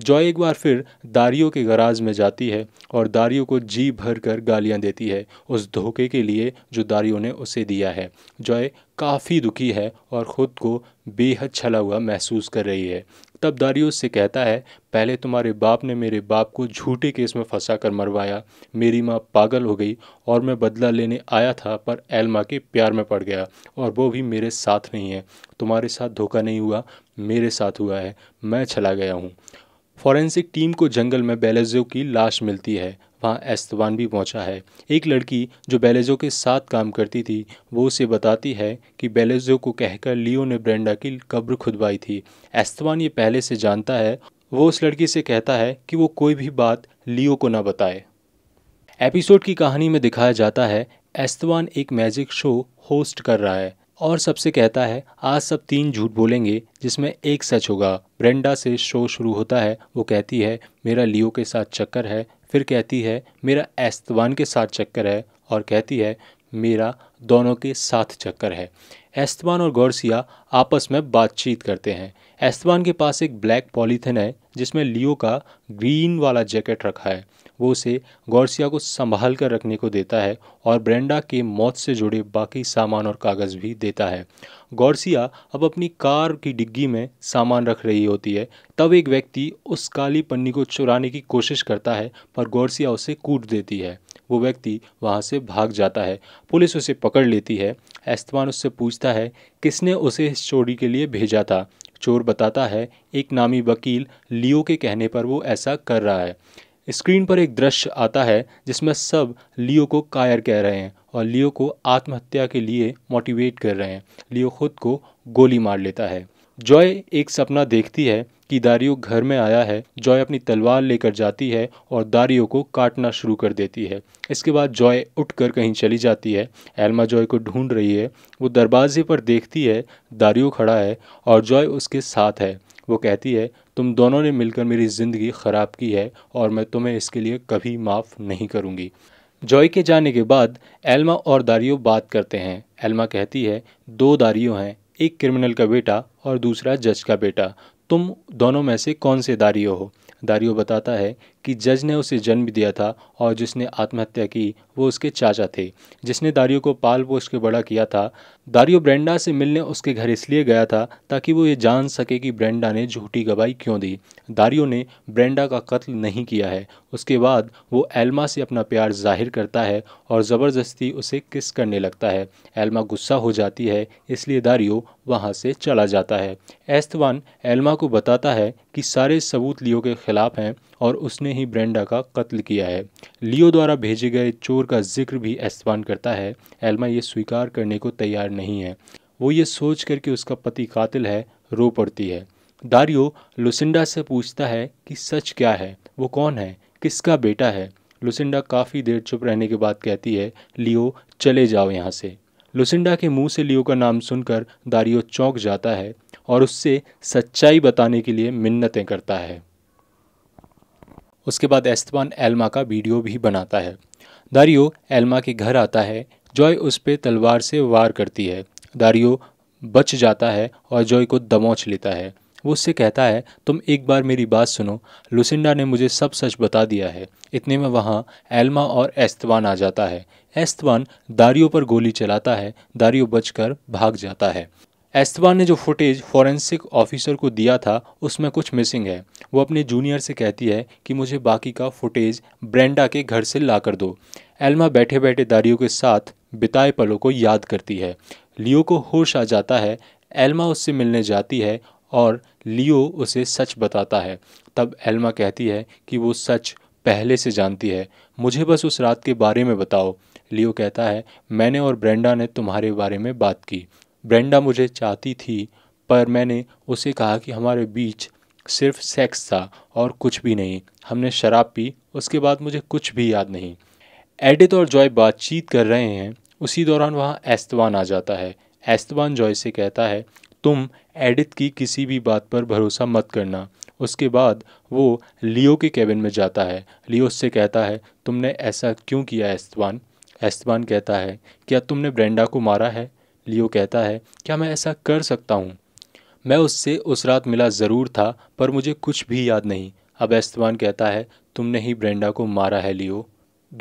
जॉय एक बार फिर दारियो के गराज में जाती है और दारियो को जी भर कर गालियाँ देती है उस धोखे के लिए जो दारियो ने उसे दिया है जॉय काफ़ी दुखी है और ख़ुद को बेहद छला हुआ महसूस कर रही है तब दारियो से कहता है पहले तुम्हारे बाप ने मेरे बाप को झूठे केस में फंसा कर मरवाया मेरी माँ पागल हो गई और मैं बदला लेने आया था पर एलमा के प्यार में पड़ गया और वो भी मेरे साथ नहीं है तुम्हारे साथ धोखा नहीं हुआ मेरे साथ हुआ है मैं छला गया हूँ फॉरेंसिक टीम को जंगल में बेलेजो की लाश मिलती है वहाँ एस्तवान भी पहुँचा है एक लड़की जो बेलेजो के साथ काम करती थी वो उसे बताती है कि बेलेजो को कहकर लियो ने ब्रेंडा की कब्र खुदवाई थी एस्तवान ये पहले से जानता है वो उस लड़की से कहता है कि वो कोई भी बात लियो को ना बताए एपिसोड की कहानी में दिखाया जाता है एस्तवान एक मैजिक शो होस्ट कर रहा है और सबसे कहता है आज सब तीन झूठ बोलेंगे जिसमें एक सच होगा ब्रेंडा से शो शुरू होता है वो कहती है मेरा लियो के साथ चक्कर है फिर कहती है मेरा एस्तवान के साथ चक्कर है और कहती है मेरा दोनों के साथ चक्कर है एस्तवान और गौरसिया आपस में बातचीत करते हैं एस्तवान के पास एक ब्लैक पॉलीथिन है जिसमें लियो का ग्रीन वाला जैकेट रखा है वो उसे गौरसिया को संभाल कर रखने को देता है और ब्रेंडा के मौत से जुड़े बाकी सामान और कागज़ भी देता है गौरसिया अब अपनी कार की डिग्गी में सामान रख रही होती है तब एक व्यक्ति उस काली पन्नी को चुराने की कोशिश करता है पर गौरसिया उसे कूट देती है वो व्यक्ति वहाँ से भाग जाता है पुलिस उसे पकड़ लेती है एस्तवान उससे पूछता है किसने उसे इस चोरी के लिए भेजा था चोर बताता है एक नामी वकील लियो के कहने पर वो ऐसा कर रहा है स्क्रीन पर एक दृश्य आता है जिसमें सब लियो को कायर कह रहे हैं और लियो को आत्महत्या के लिए मोटिवेट कर रहे हैं लियो खुद को गोली मार लेता है जॉय एक सपना देखती है कि दारियो घर में आया है जॉय अपनी तलवार लेकर जाती है और दारियो को काटना शुरू कर देती है इसके बाद जॉय उठकर कहीं चली जाती है एल्मा जॉय को ढूंढ रही है वो दरवाजे पर देखती है दारियो खड़ा है और जॉय उसके साथ है वो कहती है तुम दोनों ने मिलकर मेरी ज़िंदगी ख़राब की है और मैं तुम्हें इसके लिए कभी माफ़ नहीं करूँगी जॉय के जाने के बाद एल्मा और दारियो बात करते हैं एल्मा कहती है दो दारियो हैं एक क्रिमिनल का बेटा और दूसरा जज का बेटा तुम दोनों में से कौन से दारियो हो दारियो बताता है कि जज ने उसे जन्म दिया था और जिसने आत्महत्या की वो उसके चाचा थे जिसने दारियो को पाल पोष के बड़ा किया था दारियो ब्रेंडा से मिलने उसके घर इसलिए गया था ताकि वो ये जान सके कि ब्रेंडा ने झूठी गवाही क्यों दी दारियो ने ब्रेंडा का कत्ल नहीं किया है उसके बाद वो एल्मा से अपना प्यार जाहिर करता है और ज़बरदस्ती उसे किस करने लगता है एल्मा गुस्सा हो जाती है इसलिए दारियो वहाँ से चला जाता है एस्तवान एल्मा को बताता है कि सारे सबूत लियो के ख़िलाफ़ हैं और उसने ही ब्रेंडा का कत्ल किया है लियो द्वारा भेजे गए चोर का जिक्र भी एस्वान करता है एल्मा ये स्वीकार करने को तैयार नहीं है वो ये सोच करके उसका पति कातिल है रो पड़ती है दारियो लुसिंडा से पूछता है कि सच क्या है वो कौन है किसका बेटा है लुसिंडा काफ़ी देर चुप रहने के बाद कहती है लियो चले जाओ यहाँ से लुसिंडा के मुंह से लियो का नाम सुनकर दारियो चौंक जाता है और उससे सच्चाई बताने के लिए मिन्नतें करता है उसके बाद एस्तबान एल्मा का वीडियो भी बनाता है दारियो एल्मा के घर आता है जॉय उस पर तलवार से वार करती है दारियो बच जाता है और जॉय को दमोच लेता है वो उससे कहता है तुम एक बार मेरी बात सुनो लुसिंडा ने मुझे सब सच बता दिया है इतने में वहाँ एल्मा और एस्तवान आ जाता है एस्तवान दारियो पर गोली चलाता है दारियो बचकर भाग जाता है एस्तवा ने जो फुटेज फॉरेंसिक ऑफिसर को दिया था उसमें कुछ मिसिंग है वो अपने जूनियर से कहती है कि मुझे बाकी का फुटेज ब्रेंडा के घर से ला कर दो एल्मा बैठे बैठे दारियों के साथ बिताए पलों को याद करती है लियो को होश आ जाता है एल्मा उससे मिलने जाती है और लियो उसे सच बताता है तब एल्मा कहती है कि वो सच पहले से जानती है मुझे बस उस रात के बारे में बताओ लियो कहता है मैंने और ब्रेंडा ने तुम्हारे बारे में बात की ब्रेंडा मुझे चाहती थी पर मैंने उसे कहा कि हमारे बीच सिर्फ सेक्स था और कुछ भी नहीं हमने शराब पी उसके बाद मुझे कुछ भी याद नहीं एडिथ और जॉय बातचीत कर रहे हैं उसी दौरान वहाँ एस्तवान आ जाता है एस्तवान जॉय से कहता है तुम एडिथ की किसी भी बात पर भरोसा मत करना उसके बाद वो लियो के कैबिन में जाता है लियो उससे कहता है तुमने ऐसा क्यों किया एस्तवान एस्तवान कहता है क्या तुमने ब्रेंडा को मारा है लियो कहता है क्या मैं ऐसा कर सकता हूँ मैं उससे उस रात मिला ज़रूर था पर मुझे कुछ भी याद नहीं अब एस्तवान कहता है तुमने ही ब्रेंडा को मारा है लियो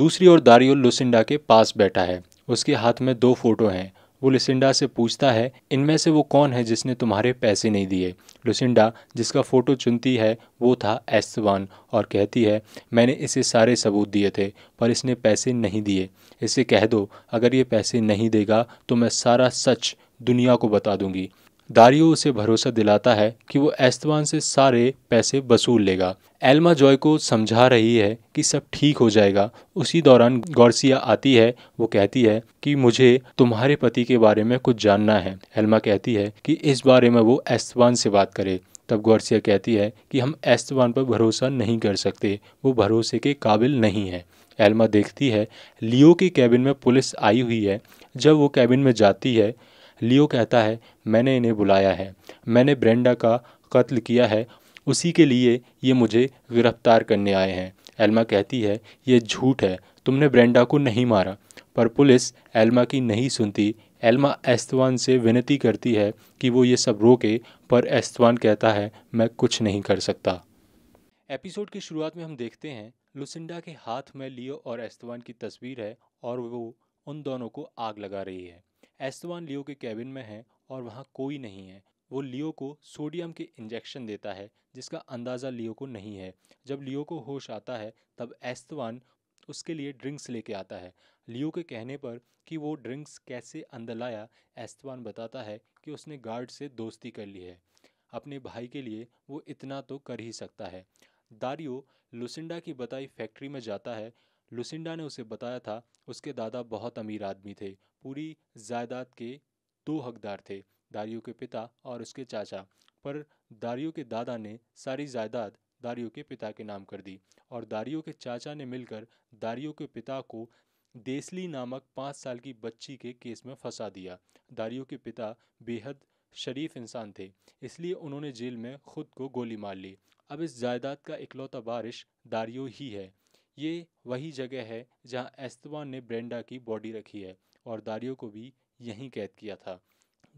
दूसरी ओर दारियो लुसिंडा के पास बैठा है उसके हाथ में दो फोटो हैं वो लुसिंडा से पूछता है इनमें से वो कौन है जिसने तुम्हारे पैसे नहीं दिए लुसिंडा जिसका फ़ोटो चुनती है वो था एस्तवान और कहती है मैंने इसे सारे सबूत दिए थे पर इसने पैसे नहीं दिए इसे कह दो अगर ये पैसे नहीं देगा तो मैं सारा सच दुनिया को बता दूंगी दारियो उसे भरोसा दिलाता है कि वो एस्तवान से सारे पैसे वसूल लेगा एल्मा जॉय को समझा रही है कि सब ठीक हो जाएगा उसी दौरान गौरसिया आती है वो कहती है कि मुझे तुम्हारे पति के बारे में कुछ जानना है एल्मा कहती है कि इस बारे में वो एस्तवान से बात करे तब गौरसिया कहती है कि हम एस्तवान पर भरोसा नहीं कर सकते वो भरोसे के काबिल नहीं है एल्मा देखती है लियो के कैबिन में पुलिस आई हुई है जब वो कैबिन में जाती है लियो कहता है मैंने इन्हें बुलाया है मैंने ब्रेंडा का कत्ल किया है उसी के लिए ये मुझे गिरफ्तार करने आए हैं एल्मा कहती है ये झूठ है तुमने ब्रेंडा को नहीं मारा पर पुलिस एल्मा की नहीं सुनती एल्मा एस्तवान से विनती करती है कि वो ये सब रोके पर एस्तवान कहता है मैं कुछ नहीं कर सकता एपिसोड की शुरुआत में हम देखते हैं लुसिंडा के हाथ में लियो और एस्तवान की तस्वीर है और वो उन दोनों को आग लगा रही है एस्तवान लियो के कैबिन में है और वहाँ कोई नहीं है वो लियो को सोडियम के इंजेक्शन देता है जिसका अंदाज़ा लियो को नहीं है जब लियो को होश आता है तब एस्तवान उसके लिए ड्रिंक्स लेके आता है लियो के कहने पर कि वो ड्रिंक्स कैसे अंदर लाया एस्तवान बताता है कि उसने गार्ड से दोस्ती कर ली है अपने भाई के लिए वो इतना तो कर ही सकता है दारियो लुसिंडा की बताई फैक्ट्री में जाता है लुसिंडा ने उसे बताया था उसके दादा बहुत अमीर आदमी थे पूरी जायदाद के दो हकदार थे दारियो के पिता और उसके चाचा पर दारियो के दादा ने सारी जायदाद दारियो के पिता के नाम कर दी और दारियो के चाचा ने मिलकर दारियो के पिता को देसली नामक पाँच साल की बच्ची के केस में फंसा दिया दारियो के पिता बेहद शरीफ इंसान थे इसलिए उन्होंने जेल में खुद को गोली मार ली अब इस जायदाद का इकलौता बारिश दारियो ही है ये वही जगह है जहाँ एस्तवान ने ब्रेंडा की बॉडी रखी है और दारियो को भी यहीं कैद किया था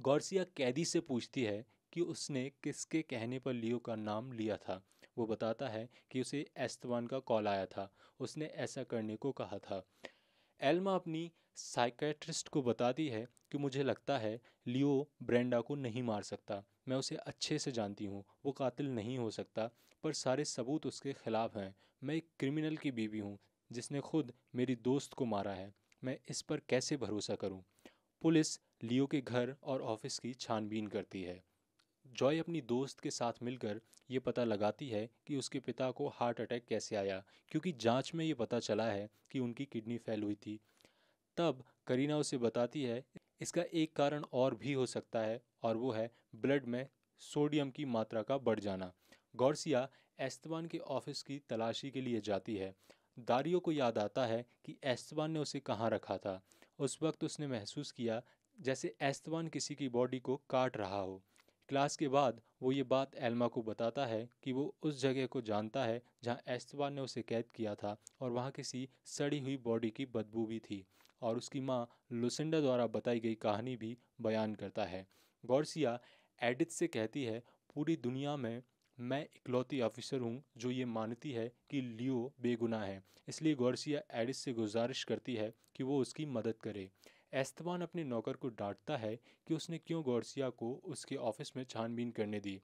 गौरसिया कैदी से पूछती है कि उसने किसके कहने पर लियो का नाम लिया था वो बताता है कि उसे एस्तवान का कॉल आया था उसने ऐसा करने को कहा था एल्मा अपनी साइकेट्रिस्ट को बताती है कि मुझे लगता है लियो ब्रेंडा को नहीं मार सकता मैं उसे अच्छे से जानती हूँ वो कातिल नहीं हो सकता पर सारे सबूत उसके खिलाफ हैं मैं एक क्रिमिनल की बीवी हूँ जिसने खुद मेरी दोस्त को मारा है मैं इस पर कैसे भरोसा करूं? पुलिस लियो के घर और ऑफिस की छानबीन करती है जॉय अपनी दोस्त के साथ मिलकर ये पता लगाती है कि उसके पिता को हार्ट अटैक कैसे आया क्योंकि जांच में ये पता चला है कि उनकी किडनी फेल हुई थी तब करीना उसे बताती है इसका एक कारण और भी हो सकता है और वो है ब्लड में सोडियम की मात्रा का बढ़ जाना गौरसिया एस्तवान के ऑफिस की तलाशी के लिए जाती है दारियो को याद आता है कि एस्तवान ने उसे कहाँ रखा था उस वक्त उसने महसूस किया जैसे एस्तवान किसी की बॉडी को काट रहा हो क्लास के बाद वो ये बात एल्मा को बताता है कि वो उस जगह को जानता है जहाँ एस्तवान ने उसे कैद किया था और वहाँ किसी सड़ी हुई बॉडी की बदबू भी थी और उसकी माँ लुसिंडा द्वारा बताई गई कहानी भी बयान करता है गौरसिया एडिथ से कहती है पूरी दुनिया में मैं इकलौती ऑफिसर हूँ जो ये मानती है कि लियो बेगुनाह है इसलिए गौरसिया एडिस से गुजारिश करती है कि वो उसकी मदद करे एस्तवान अपने नौकर को डांटता है कि उसने क्यों गौरसिया को उसके ऑफिस में छानबीन करने दी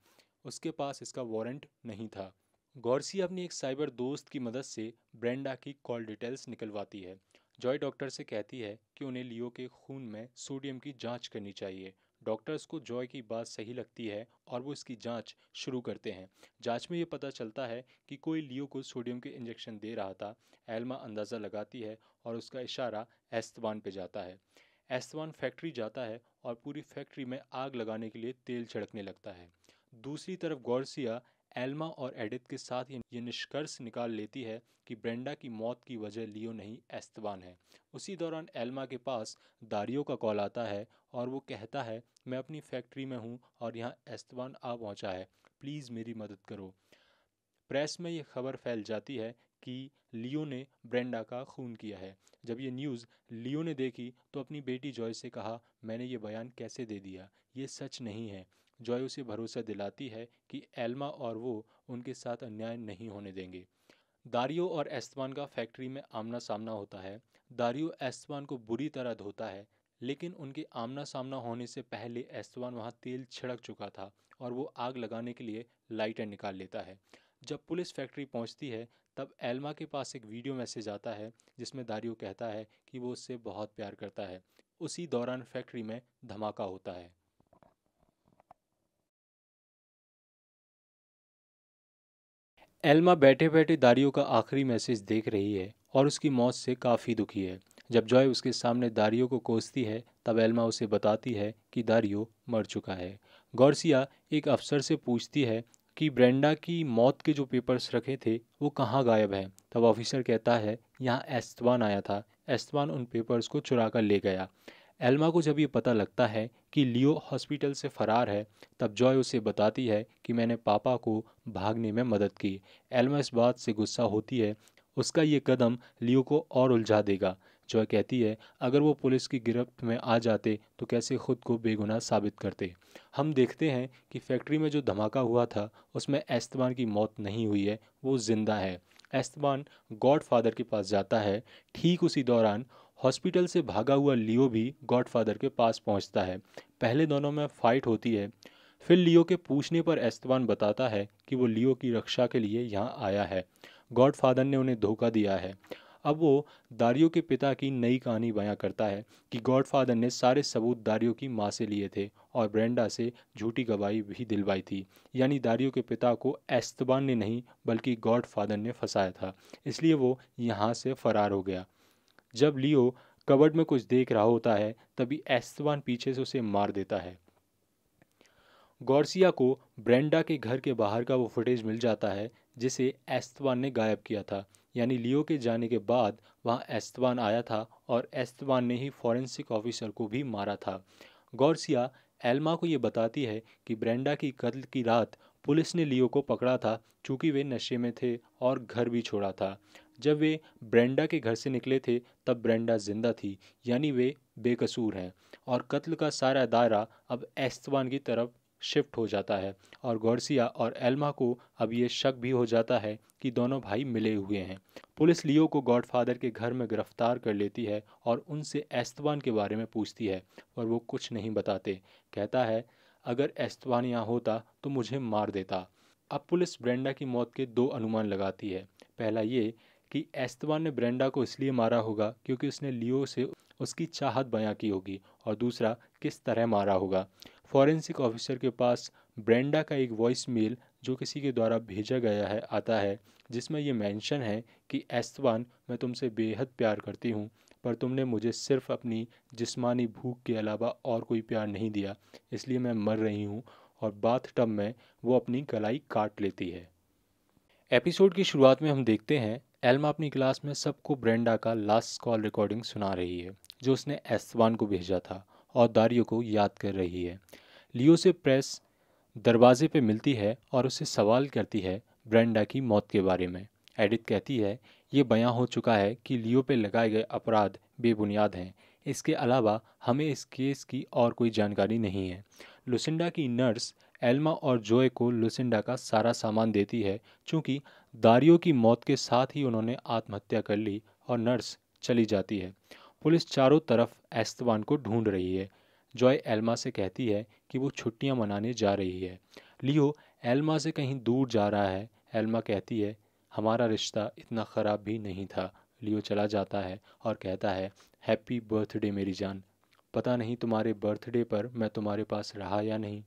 उसके पास इसका वारंट नहीं था गौरसिया अपनी एक साइबर दोस्त की मदद से ब्रेंडा की कॉल डिटेल्स निकलवाती है जॉय डॉक्टर से कहती है कि उन्हें लियो के खून में सोडियम की जांच करनी चाहिए डॉक्टर्स को जॉय की बात सही लगती है और वो इसकी जांच शुरू करते हैं जांच में ये पता चलता है कि कोई लियो को सोडियम के इंजेक्शन दे रहा था एल्मा अंदाज़ा लगाती है और उसका इशारा एस्तवान पे जाता है एस्तवान फैक्ट्री जाता है और पूरी फैक्ट्री में आग लगाने के लिए तेल छिड़कने लगता है दूसरी तरफ गौरसिया एल्मा और एडिथ के साथ ये निष्कर्ष निकाल लेती है कि ब्रेंडा की मौत की वजह लियो नहीं एस्तवान है उसी दौरान एल्मा के पास दारियो का कॉल आता है और वो कहता है मैं अपनी फैक्ट्री में हूँ और यहाँ एस्तवान आ पहुँचा है प्लीज़ मेरी मदद करो प्रेस में ये खबर फैल जाती है कि लियो ने ब्रेंडा का खून किया है जब यह न्यूज़ लियो ने देखी तो अपनी बेटी जॉय से कहा मैंने ये बयान कैसे दे दिया ये सच नहीं है जॉय उसे भरोसा दिलाती है कि एल्मा और वो उनके साथ अन्याय नहीं होने देंगे दारियो और एस्तवान का फैक्ट्री में आमना सामना होता है दारियो एस्तवान को बुरी तरह धोता है लेकिन उनके आमना सामना होने से पहले एस्तवान वहाँ तेल छिड़क चुका था और वो आग लगाने के लिए लाइटर निकाल लेता है जब पुलिस फैक्ट्री पहुँचती है तब एल्मा के पास एक वीडियो मैसेज आता है जिसमें दारियो कहता है कि वो उससे बहुत प्यार करता है उसी दौरान फैक्ट्री में धमाका होता है एल्मा बैठे बैठे दारियो का आखिरी मैसेज देख रही है और उसकी मौत से काफ़ी दुखी है जब जॉय उसके सामने दारियो को कोसती है तब एल्मा उसे बताती है कि दारियो मर चुका है गौरसिया एक अफसर से पूछती है कि ब्रेंडा की मौत के जो पेपर्स रखे थे वो कहाँ गायब हैं तब ऑफिसर कहता है यहाँ एस्तवान आया था एस्तवान उन पेपर्स को चुरा कर ले गया एल्मा को जब ये पता लगता है कि लियो हॉस्पिटल से फरार है तब जॉय उसे बताती है कि मैंने पापा को भागने में मदद की एल्मा इस बात से गुस्सा होती है उसका ये कदम लियो को और उलझा देगा जॉय कहती है अगर वो पुलिस की गिरफ्त में आ जाते तो कैसे खुद को बेगुनाह साबित करते हम देखते हैं कि फैक्ट्री में जो धमाका हुआ था उसमें एस्तबान की मौत नहीं हुई है वो जिंदा है एस्तबान गॉडफादर के पास जाता है ठीक उसी दौरान हॉस्पिटल से भागा हुआ लियो भी गॉडफादर के पास पहुंचता है पहले दोनों में फाइट होती है फिर लियो के पूछने पर एस्तवान बताता है कि वो लियो की रक्षा के लिए यहाँ आया है गॉडफादर ने उन्हें धोखा दिया है अब वो दारियो के पिता की नई कहानी बयां करता है कि गॉडफादर ने सारे सबूत दारियो की माँ से लिए थे और ब्रेंडा से झूठी गवाही भी दिलवाई थी यानी दारियो के पिता को एस्तबान ने नहीं बल्कि गॉडफादर ने फंसाया था इसलिए वो यहाँ से फरार हो गया जब लियो कबर्ड में कुछ देख रहा होता है तभी एस्तवान पीछे से उसे मार देता है गौरसिया को ब्रेंडा के घर के बाहर का वो फुटेज मिल जाता है जिसे एस्तवान ने गायब किया था यानी लियो के जाने के बाद वहाँ एस्तवान आया था और एस्तवान ने ही फॉरेंसिक ऑफिसर को भी मारा था गौरसिया एल्मा को ये बताती है कि ब्रेंडा की कत्ल की रात पुलिस ने लियो को पकड़ा था चूँकि वे नशे में थे और घर भी छोड़ा था जब वे ब्रेंडा के घर से निकले थे तब ब्रेंडा जिंदा थी यानी वे बेकसूर हैं और कत्ल का सारा दायरा अब एस्तवान की तरफ शिफ्ट हो जाता है और गौरसिया और एल्मा को अब ये शक भी हो जाता है कि दोनों भाई मिले हुए हैं पुलिस लियो को गॉडफादर के घर में गिरफ्तार कर लेती है और उनसे एस्तवान के बारे में पूछती है पर वो कुछ नहीं बताते कहता है अगर एस्तवान यहाँ होता तो मुझे मार देता अब पुलिस ब्रेंडा की मौत के दो अनुमान लगाती है पहला ये कि एस्तवान ने ब्रेंडा को इसलिए मारा होगा क्योंकि उसने लियो से उसकी चाहत बयां की होगी और दूसरा किस तरह मारा होगा फॉरेंसिक ऑफिसर के पास ब्रेंडा का एक वॉइस मेल जो किसी के द्वारा भेजा गया है आता है जिसमें यह मेंशन है कि एस्तवान मैं तुमसे बेहद प्यार करती हूँ पर तुमने मुझे सिर्फ अपनी जिस्मानी भूख के अलावा और कोई प्यार नहीं दिया इसलिए मैं मर रही हूँ और बाथ टब में वो अपनी कलाई काट लेती है एपिसोड की शुरुआत में हम देखते हैं एल्मा अपनी क्लास में सबको ब्रेंडा का लास्ट कॉल रिकॉर्डिंग सुना रही है जो उसने एसवान को भेजा था और दारियो को याद कर रही है लियो से प्रेस दरवाजे पे मिलती है और उसे सवाल करती है ब्रेंडा की मौत के बारे में एडिट कहती है ये बयां हो चुका है कि लियो पे लगाए गए अपराध बेबुनियाद हैं इसके अलावा हमें इस केस की और कोई जानकारी नहीं है लुसिंडा की नर्स एल्मा और जोए को लुसिंडा का सारा सामान देती है क्योंकि दारियो की मौत के साथ ही उन्होंने आत्महत्या कर ली और नर्स चली जाती है पुलिस चारों तरफ एस्तवान को ढूंढ रही है जॉय एल्मा से कहती है कि वो छुट्टियां मनाने जा रही है लियो एल्मा से कहीं दूर जा रहा है एल्मा कहती है हमारा रिश्ता इतना ख़राब भी नहीं था लियो चला जाता है और कहता है हैप्पी बर्थडे मेरी जान पता नहीं तुम्हारे बर्थडे पर मैं तुम्हारे पास रहा या नहीं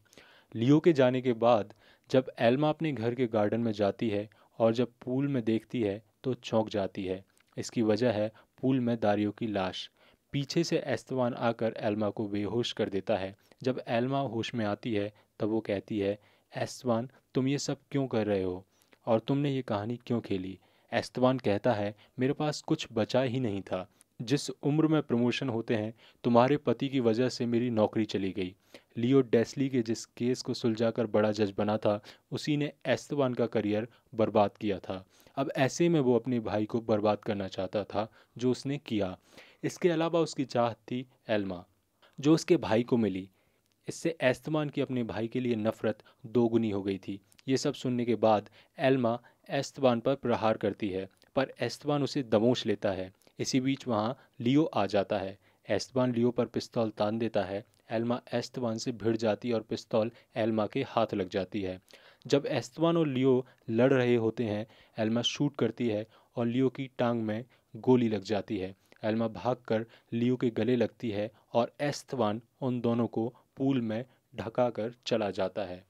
लियो के जाने के बाद जब एल्मा अपने घर के गार्डन में जाती है और जब पूल में देखती है तो चौंक जाती है इसकी वजह है पूल में दारियो की लाश पीछे से एस्तवान आकर एल्मा को बेहोश कर देता है जब एल्मा होश में आती है तब वो कहती है एस्तवान तुम ये सब क्यों कर रहे हो और तुमने ये कहानी क्यों खेली एस्तवान कहता है मेरे पास कुछ बचा ही नहीं था जिस उम्र में प्रमोशन होते हैं तुम्हारे पति की वजह से मेरी नौकरी चली गई लियो डेस्ली के जिस केस को सुलझाकर बड़ा जज बना था उसी ने एस्तवान का करियर बर्बाद किया था अब ऐसे में वो अपने भाई को बर्बाद करना चाहता था जो उसने किया इसके अलावा उसकी चाहत थी एल्मा जो उसके भाई को मिली इससे एस्तमान की अपने भाई के लिए नफ़रत दोगुनी हो गई थी ये सब सुनने के बाद एल्मा एस्तवान पर प्रहार करती है पर एस्तवान उसे दबोच लेता है इसी बीच वहाँ लियो आ जाता है एस्तवान लियो पर पिस्तौल तान देता है एल्मा एस्तवान से भिड़ जाती है और पिस्तौल एल्मा के हाथ लग जाती है जब एस्तवान और लियो लड़ रहे होते हैं एल्मा शूट करती है और लियो की टांग में गोली लग जाती है एल्मा भागकर लियो के गले लगती है और एस्तवान उन दोनों को पूल में ढका कर चला जाता है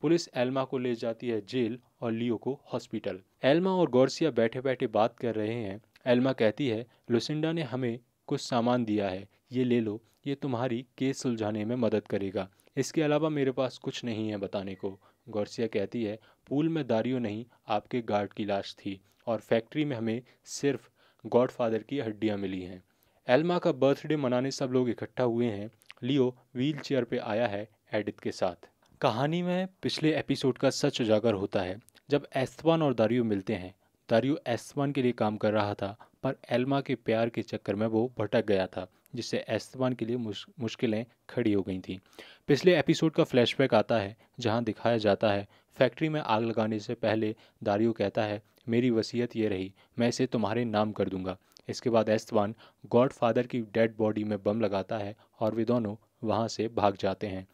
पुलिस एल्मा को ले जाती है जेल और लियो को हॉस्पिटल एल्मा और गौरसिया बैठे बैठे बात कर रहे हैं एल्मा कहती है लुसिंडा ने हमें कुछ सामान दिया है ये ले लो ये तुम्हारी केस सुलझाने में मदद करेगा इसके अलावा मेरे पास कुछ नहीं है बताने को गौरसिया कहती है पूल में दारियो नहीं आपके गार्ड की लाश थी और फैक्ट्री में हमें सिर्फ गॉडफादर की हड्डियाँ मिली हैं एल्मा का बर्थडे मनाने सब लोग इकट्ठा हुए हैं लियो व्हील चेयर पर आया है एडिथ के साथ कहानी में पिछले एपिसोड का सच उजागर होता है जब एस्तवान और दारियो मिलते हैं दारियो एस वन के लिए काम कर रहा था पर एल्मा के प्यार के चक्कर में वो भटक गया था जिससे एस्तवान के लिए मुश, मुश्किलें खड़ी हो गई थी पिछले एपिसोड का फ्लैशबैक आता है जहां दिखाया जाता है फैक्ट्री में आग लगाने से पहले दारियो कहता है मेरी वसीयत ये रही मैं इसे तुम्हारे नाम कर दूंगा इसके बाद एस्तवान गॉडफादर की डेड बॉडी में बम लगाता है और वे दोनों वहाँ से भाग जाते हैं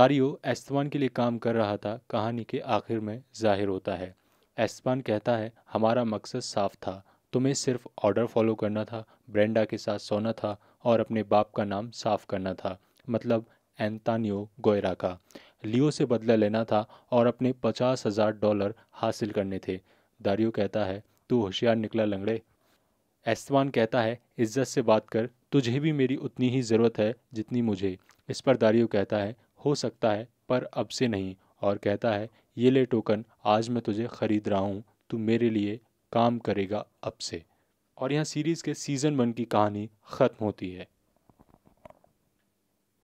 दारियो एस्तवान के लिए काम कर रहा था कहानी के आखिर में जाहिर होता है एसपान कहता है हमारा मकसद साफ था तुम्हें सिर्फ ऑर्डर फॉलो करना था ब्रेंडा के साथ सोना था और अपने बाप का नाम साफ करना था मतलब एंतानियो गोयरा का लियो से बदला लेना था और अपने पचास हज़ार डॉलर हासिल करने थे दारियो कहता है तू होशियार निकला लंगड़े एस्तवान कहता है इज्जत से बात कर तुझे भी मेरी उतनी ही ज़रूरत है जितनी मुझे इस पर दारियो कहता है हो सकता है पर अब से नहीं और कहता है ये ले टोकन आज मैं तुझे ख़रीद रहा हूँ तू मेरे लिए काम करेगा अब से और यहाँ सीरीज़ के सीज़न वन की कहानी ख़त्म होती है